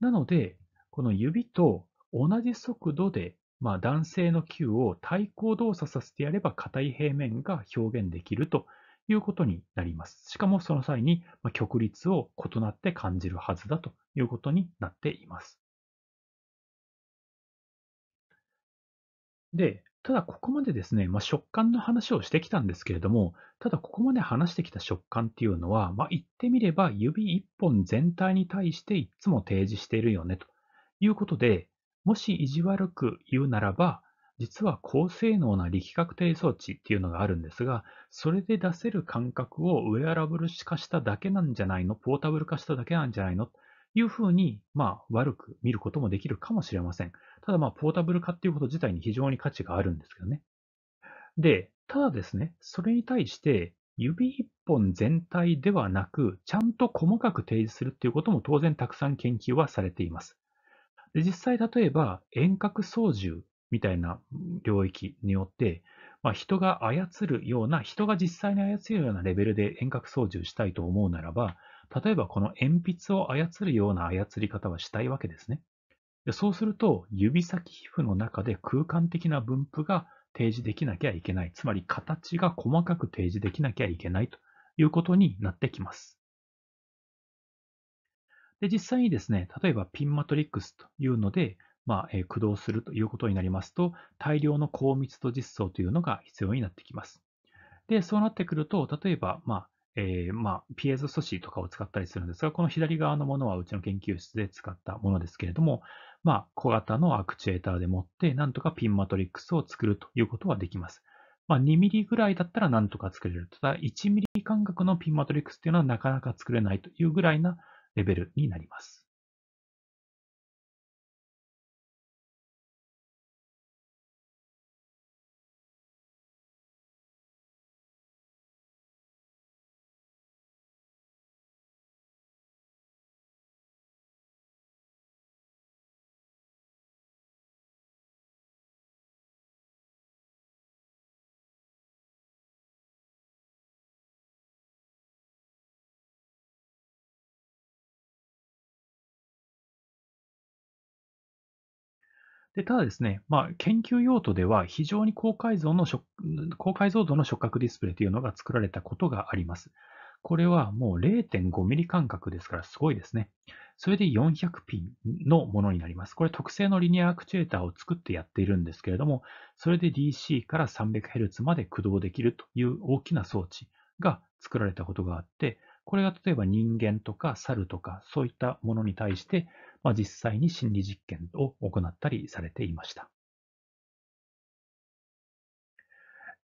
なので、この指と同じ速度でまあ、男性の球を対抗動作させてやれば硬い平面が表現できるということになります。しかもその際に曲率を異なって感じるはずだということになっています。で、ただここまでですね、まあ、食感の話をしてきたんですけれども、ただここまで話してきた食感っていうのは、まあ、言ってみれば指1本全体に対していつも提示しているよねということで、もし意地悪く言うならば、実は高性能な力学定装置っていうのがあるんですが、それで出せる感覚をウェアラブル化しただけなんじゃないのポータブル化しただけなんじゃないのというふうに、まあ、悪く見ることもできるかもしれません。ただ、まあ、ポータブル化っていうこと自体に非常に価値があるんですけどね。で、ただですね、それに対して、指一本全体ではなく、ちゃんと細かく提示するっていうことも当然たくさん研究はされています。で、実際例えば遠隔操縦みたいな領域によって、まあ、人が操るような、人が実際に操るようなレベルで遠隔操縦したいと思うならば、例えばこの鉛筆を操るような操り方はしたいわけですね。でそうすると、指先皮膚の中で空間的な分布が提示できなきゃいけない。つまり形が細かく提示できなきゃいけないということになってきます。で、実際にですね、例えばピンマトリックスというので、まあ、え駆動するということになりますと、大量の高密度実装というのが必要になってきます。で、そうなってくると、例えば、まあ、えー、まあ、ピエゾ素子とかを使ったりするんですが、この左側のものはうちの研究室で使ったものですけれども、まあ、小型のアクチュエーターでもって、なんとかピンマトリックスを作るということはできます。まあ、2ミリぐらいだったらなんとか作れる。ただ、1ミリ間隔のピンマトリックスというのはなかなか作れないというぐらいなレベルになります。で、ただですね、まあ、研究用途では非常に高解像の高解像度の触覚ディスプレイというのが作られたことがあります。これはもう0.5ミリ間隔ですからすごいですね。それで4 0 0ンのものになります。これ特製のリニアアクチュエーターを作ってやっているんですけれども、それで DC から 300Hz まで駆動できるという大きな装置が作られたことがあって、これが例えば人間とか猿とかそういったものに対してまあ、実際に心理実験を行ったりされていました。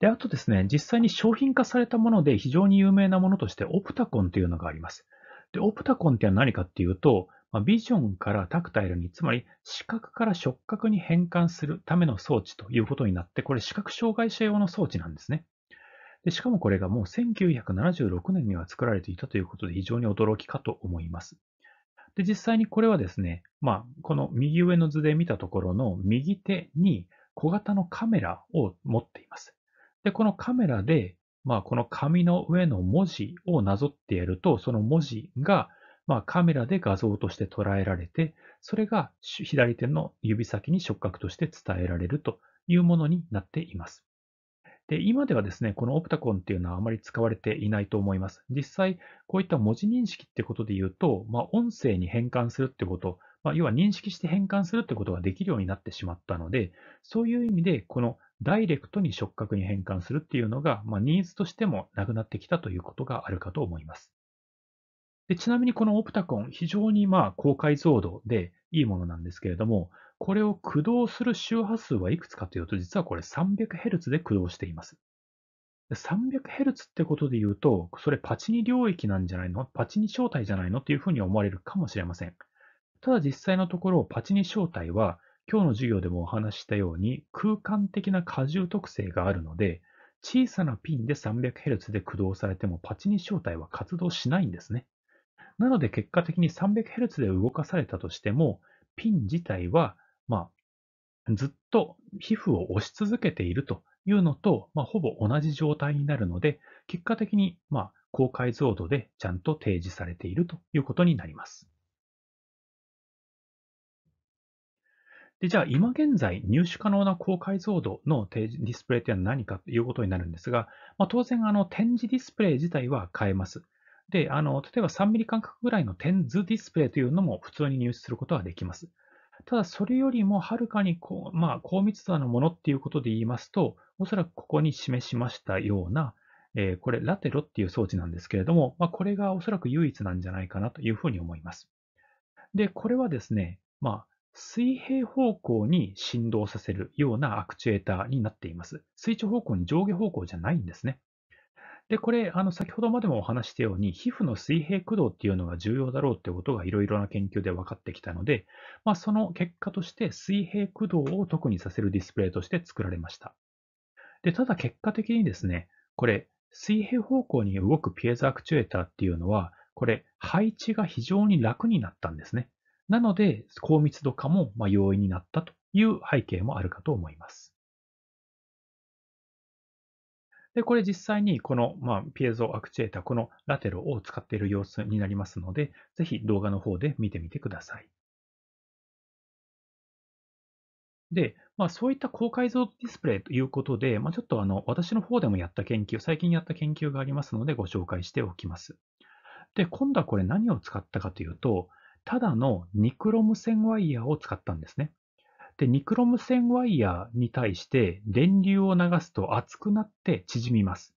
で、あとですね、実際に商品化されたもので非常に有名なものとしてオプタコンというのがあります。で、オプタコンっていうのは何かっていうと、まあ、ビジョンからタクタイルに、つまり視覚から触覚に変換するための装置ということになって、これ視覚障害者用の装置なんですね。でしかもこれがもう1976年には作られていたということで非常に驚きかと思います。で、実際にこれはですね、まあ、この右上の図で見たところの右手に小型のカメラを持っています。で、このカメラで、まあ、この紙の上の文字をなぞってやると、その文字が、まあ、カメラで画像として捉えられて、それが左手の指先に触覚として伝えられるというものになっています。で、今ではですね、このオプタコンっていうのはあまり使われていないと思います。実際、こういった文字認識ってことで言うと、まあ、音声に変換するってこと、まあ、要は認識して変換するってことができるようになってしまったので、そういう意味で、このダイレクトに触覚に変換するっていうのが、まあ、ニーズとしてもなくなってきたということがあるかと思います。でちなみにこのオプタコン、非常にまあ高解像度でいいものなんですけれども、これを駆動する周波数はいくつかというと、実はこれ 300Hz で駆動しています。300Hz ってことで言うと、それパチニ領域なんじゃないのパチニ正体じゃないのというふうに思われるかもしれません。ただ実際のところ、パチニ正体は、今日の授業でもお話ししたように、空間的な荷重特性があるので、小さなピンで 300Hz で駆動されてもパチニ正体は活動しないんですね。なので結果的に 300Hz で動かされたとしても、ピン自体はまあ、ずっと皮膚を押し続けているというのと、まあ、ほぼ同じ状態になるので、結果的に、まあ、高解像度でちゃんと提示されているということになります。で、じゃあ今現在入手可能な高解像度のディスプレイというのは何かということになるんですが、まあ、当然あの点字ディスプレイ自体は変えます。で、あの、例えば3ミリ間隔ぐらいの点図ディスプレイというのも普通に入手することはできます。ただそれよりもはるかにこう、まあ、高密度なものっていうことで言いますと、おそらくここに示しましたような、えー、これ、ラテロっていう装置なんですけれども、まあ、これがおそらく唯一なんじゃないかなというふうに思います。で、これはですね、まあ、水平方向に振動させるようなアクチュエーターになっています。垂直方向に上下方向じゃないんですね。で、これ、あの、先ほどまでもお話したように、皮膚の水平駆動っていうのが重要だろうってことがいろいろな研究で分かってきたので、まあ、その結果として水平駆動を特にさせるディスプレイとして作られました。で、ただ結果的にですね、これ、水平方向に動くピエザアクチュエーターっていうのは、これ、配置が非常に楽になったんですね。なので、高密度化もま容易になったという背景もあるかと思います。で、これ実際にこの、まあ、ピエゾアクチュエーター、このラテロを使っている様子になりますので、ぜひ動画の方で見てみてください。で、まあ、そういった高解像ディスプレイということで、まあ、ちょっとあの私の方でもやった研究、最近やった研究がありますのでご紹介しておきます。で、今度はこれ何を使ったかというと、ただのニクロム線ワイヤーを使ったんですね。で、ニクロム線ワイヤーに対して電流を流すと熱くなって縮みます。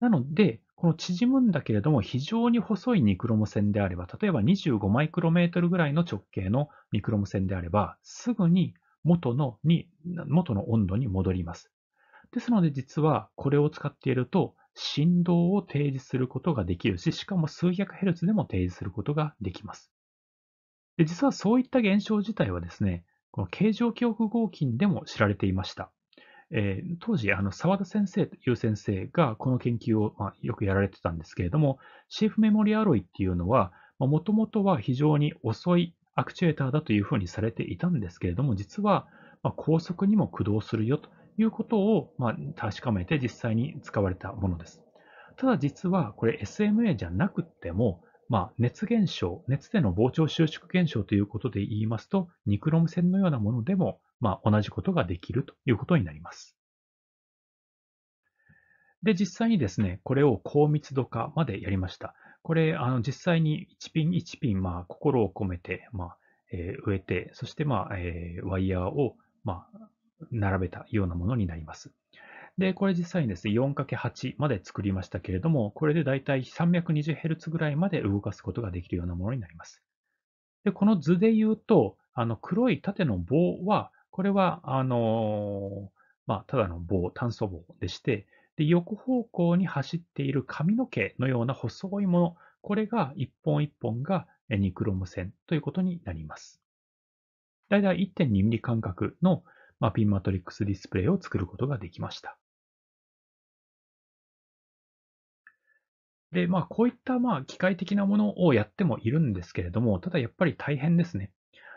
なので、この縮むんだけれども、非常に細いニクロム線であれば、例えば25マイクロメートルぐらいの直径のニクロム線であれば、すぐに元のに元の温度に戻ります。ですので、実はこれを使っていると、振動を提示することができるし、しかも数百ヘルツでも提示することができます。で実はそういった現象自体はですね、この形状記憶合金でも知られていました。えー、当時、あの、沢田先生という先生がこの研究を、まあ、よくやられてたんですけれども、シェフメモリアロイっていうのは、もともとは非常に遅いアクチュエーターだというふうにされていたんですけれども、実は、まあ、高速にも駆動するよということを、まあ、確かめて実際に使われたものです。ただ実はこれ SMA じゃなくてもまあ、熱現象、熱での膨張収縮現象ということで言いますと、ニクロム線のようなものでも、まあ、同じことができるということになります。で、実際にですね、これを高密度化までやりました。これ、あの、実際に1ピン1ピン、まあ、心を込めて、まあ、えー、植えて、そして、まあ、えー、ワイヤーを、まあ、並べたようなものになります。で、これ実際にですね、4×8 まで作りましたけれども、これでだいたい 320Hz ぐらいまで動かすことができるようなものになります。で、この図で言うと、あの黒い縦の棒は、これは、あのまあ、ただの棒、炭素棒でして、で、横方向に走っている髪の毛のような細いもの、これが一本一本がニクロム線ということになります。だいたい1.2ミリ間隔の、ピンマトリックスディスプレイを作ることができました。で、まあ、こういった、まあ、機械的なものをやってもいるんですけれども、ただやっぱり大変ですね。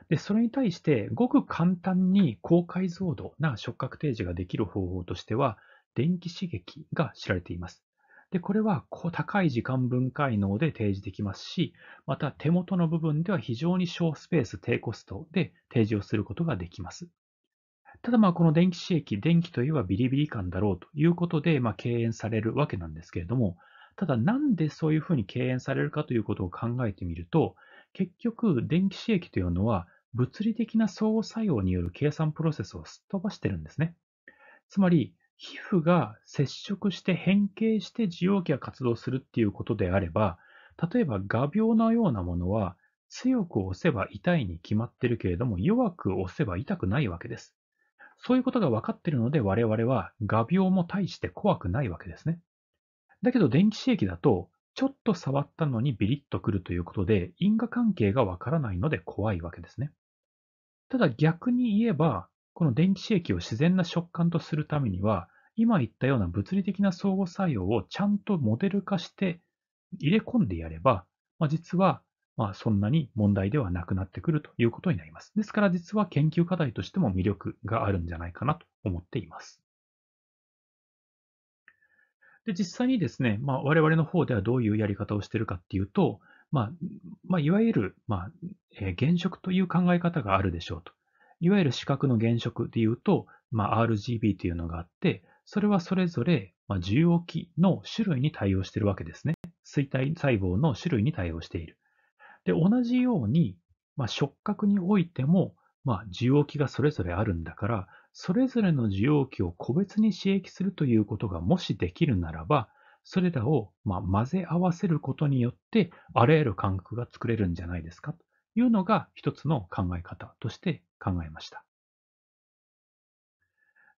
で、それに対して、ごく簡単に高解像度な触覚提示ができる方法としては、電気刺激が知られています。で、これは高い時間分解能で提示できますし、また手元の部分では非常に小スペース低コストで提示をすることができます。ただまあこの電気刺激、電気といえばビリビリ感だろうということでま敬遠されるわけなんですけれども、ただなんでそういうふうに敬遠されるかということを考えてみると、結局電気刺激というのは物理的な相互作用による計算プロセスをすっ飛ばしてるんですね。つまり、皮膚が接触して変形して受容器が活動するっていうことであれば、例えば画鋲のようなものは強く押せば痛いに決まってるけれども弱く押せば痛くないわけです。そういうことが分かっているので我々は画鋲も大して怖くないわけですね。だけど電気刺激だと、ちょっと触ったのにビリッとくるということで、因果関係がわからないので怖いわけですね。ただ逆に言えば、この電気刺激を自然な食感とするためには、今言ったような物理的な相互作用をちゃんとモデル化して入れ込んでやれば、まあ、実はまあそんなに問題ではなくなってくるということになります。ですから実は研究課題としても魅力があるんじゃないかなと思っています。で、実際にですね、まあ、我々の方ではどういうやり方をしているかっていうと、まあ、まあ、いわゆる、まあ、えー、原色という考え方があるでしょうと。いわゆる視覚の原色で言うと、まあ、RGB というのがあって、それはそれぞれ、まあ、受容器の種類に対応しているわけですね。錐体細胞の種類に対応している。で、同じように、まあ、触覚においても、まあ、受容器がそれぞれあるんだから、それぞれの受容器を個別に刺激するということがもしできるならば、それらをま混ぜ合わせることによって、あらゆる感覚が作れるんじゃないですかというのが一つの考え方として考えました。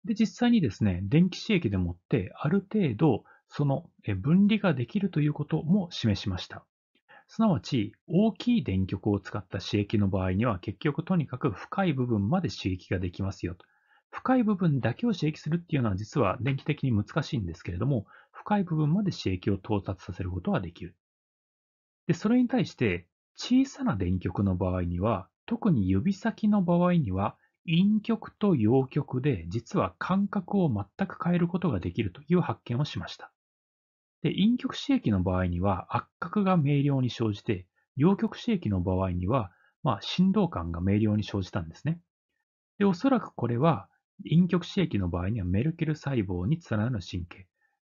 で、実際にですね、電気刺激でもって、ある程度、その分離ができるということも示しました。すなわち、大きい電極を使った刺激の場合には、結局とにかく深い部分まで刺激ができますよと深い部分だけを刺激するっていうのは実は電気的に難しいんですけれども、深い部分まで刺激を到達させることはできる。で、それに対して小さな電極の場合には、特に指先の場合には、陰極と陽極で実は感覚を全く変えることができるという発見をしました。で、陰極刺激の場合には圧迫が明瞭に生じて、陽極刺激の場合には、まあ、振動感が明瞭に生じたんですね。で、おそらくこれは陰極刺激の場合にはメルケル細胞に連なる神経。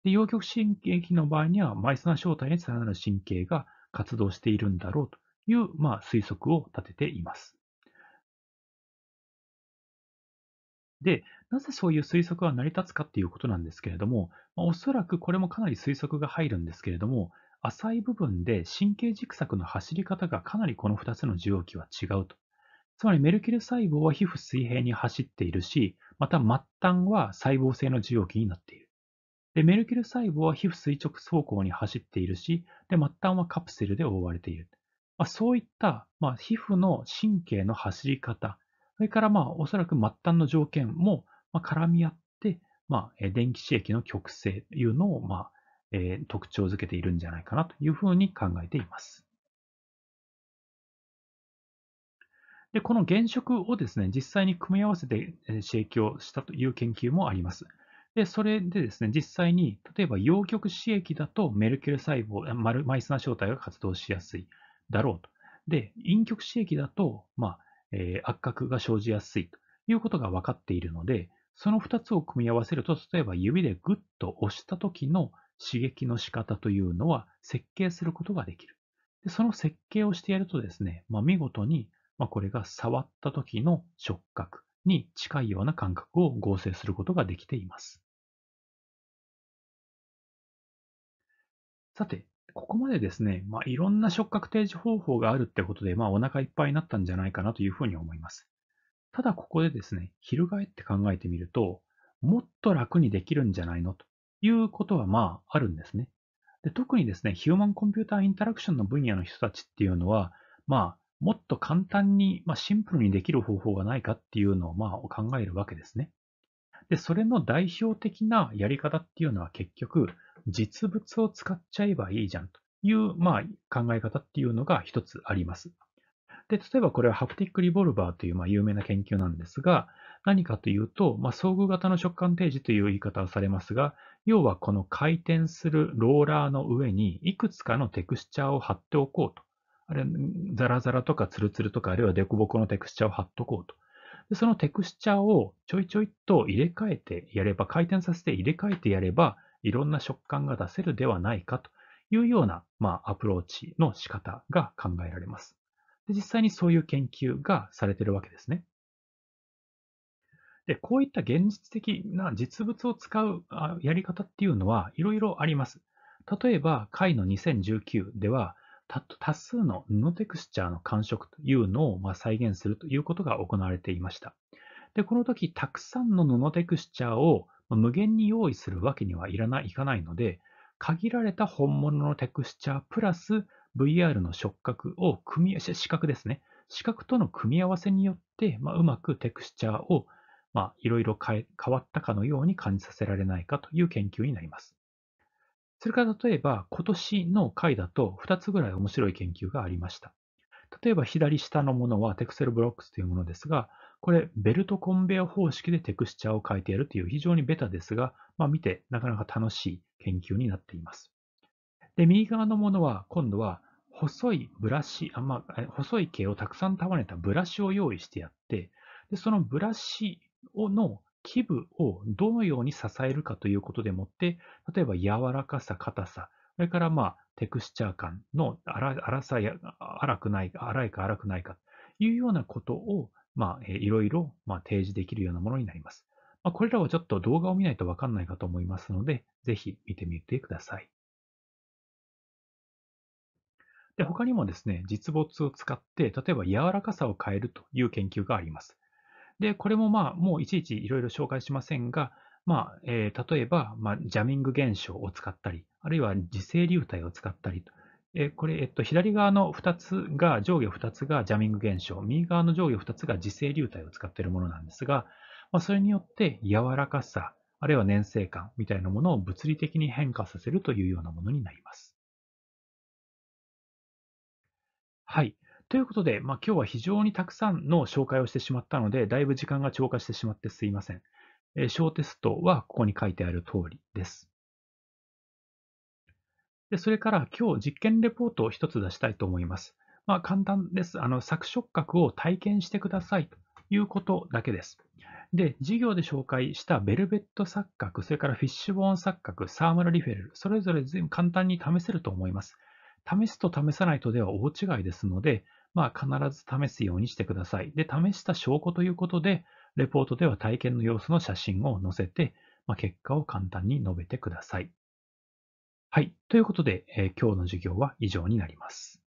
で陽極刺激の場合にはマイスナー小体に連なる神経が活動しているんだろうという、まあ、推測を立てています。で、なぜそういう推測が成り立つかっていうことなんですけれども、まあ、おそらくこれもかなり推測が入るんですけれども、浅い部分で神経軸索の走り方がかなりこの2つの受容器は違うとつまりメルキル細胞は皮膚水平に走っているし、また末端は細胞性の受容器になっている。でメルキル細胞は皮膚垂直走行に走っているし、で末端はカプセルで覆われている。まあ、そういった、まあ、皮膚の神経の走り方、それからまあおそらく末端の条件もまあ絡み合って、まあ、電気刺激の極性というのをまあ、えー、特徴づけているんじゃないかなというふうに考えています。で、この原色をですね、実際に組み合わせて刺激をしたという研究もあります。で、それでですね、実際に、例えば陽極刺激だとメルキュル細胞、マルマイスナ正体が活動しやすいだろうと。で、陰極刺激だと、まあ、えー、圧迫が生じやすいということが分かっているので、その2つを組み合わせると、例えば指でグッと押した時の刺激の仕方というのは設計することができる。でその設計をしてやるとですね、まあ、見事にまあ、これが触った時の触覚に近いような感覚を合成することができています。さて、ここまでですね、まあ、いろんな触覚提示方法があるってことで、まあ、お腹いっぱいになったんじゃないかなというふうに思います。ただここでですね、翻って考えてみると、もっと楽にできるんじゃないのということはまああるんですね。で特にですね、ヒューマンコンピューターインタラクションの分野の人たちっていうのは、まあ、もっと簡単に、まあ、シンプルにできる方法がないかっていうのを、まあ、考えるわけですね。で、それの代表的なやり方っていうのは結局、実物を使っちゃえばいいじゃんという、まあ、考え方っていうのが一つあります。で、例えばこれはハプティックリボルバーという、まあ、有名な研究なんですが、何かというと、まあ、遭遇型の触感提示という言い方をされますが、要はこの回転するローラーの上にいくつかのテクスチャーを貼っておこうとあれ、ザラザラとかツルツルとか、あるいはデコボコのテクスチャを貼っとこうと。でそのテクスチャをちょいちょいと入れ替えてやれば、回転させて入れ替えてやれば、いろんな食感が出せるではないかというような、まあ、アプローチの仕方が考えられます。で実際にそういう研究がされているわけですね。で、こういった現実的な実物を使うやり方っていうのは、いろいろあります。例えば、回の2019では、多数の布テクスチャーの感触というのをま再現するということが行われていました。で、この時、たくさんの布テクスチャーを無限に用意するわけにはいらない、いかないので、限られた本物のテクスチャープラス VR の触覚を組み、視覚ですね。視覚との組み合わせによって、まうまくテクスチャーをいろいろ変わったかのように感じさせられないかという研究になります。それから例えば、今年の回だと2つぐらい面白い研究がありました。例えば左下のものはテクセルブロックスというものですが、これベルトコンベア方式でテクスチャーを変えてやるという非常にベタですが、まあ、見てなかなか楽しい研究になっています。で、右側のものは今度は細いブラシ、あまあ、細い毛をたくさん束ねたブラシを用意してやって、でそのブラシの基部をどのように支えるかということでもって、例えば柔らかさ、硬さ、それからまあ、テクスチャー感の粗さや、荒くない、荒いか粗くないか、というようなことを、まあ、いろいろ、まあ、提示できるようなものになります。まあ、これらはちょっと動画を見ないとわかんないかと思いますので、ぜひ見てみてください。で、他にもですね、実物を使って、例えば柔らかさを変えるという研究があります。で、これもまあ、もういちいちいろいろ紹介しませんが、まあ、えー、例えば、まあ、ジャミング現象を使ったり、あるいは磁性流体を使ったり、えー、これ、えっと、左側の2つが、上下2つがジャミング現象、右側の上下2つが磁性流体を使っているものなんですが、まあ、それによって柔らかさ、あるいは粘性感みたいなものを物理的に変化させるというようなものになります。はい。ということで、まあ、今日は非常にたくさんの紹介をしてしまったので、だいぶ時間が超過してしまってすいません。え小テストはここに書いてある通りです。でそれから今日実験レポートを1つ出したいと思います。まあ、簡単です。あの作触覚を体験してくださいということだけです。で、授業で紹介したベルベット錯覚、それからフィッシュボーン錯覚、サーマルリフェル、それぞれ随分簡単に試せると思います。試すと試さないとでは大違いですので、まあ、必ず試すようにしてください。で、試した証拠ということで、レポートでは体験の様子の写真を載せて、まあ、結果を簡単に述べてください。はい。ということで、えー、今日の授業は以上になります。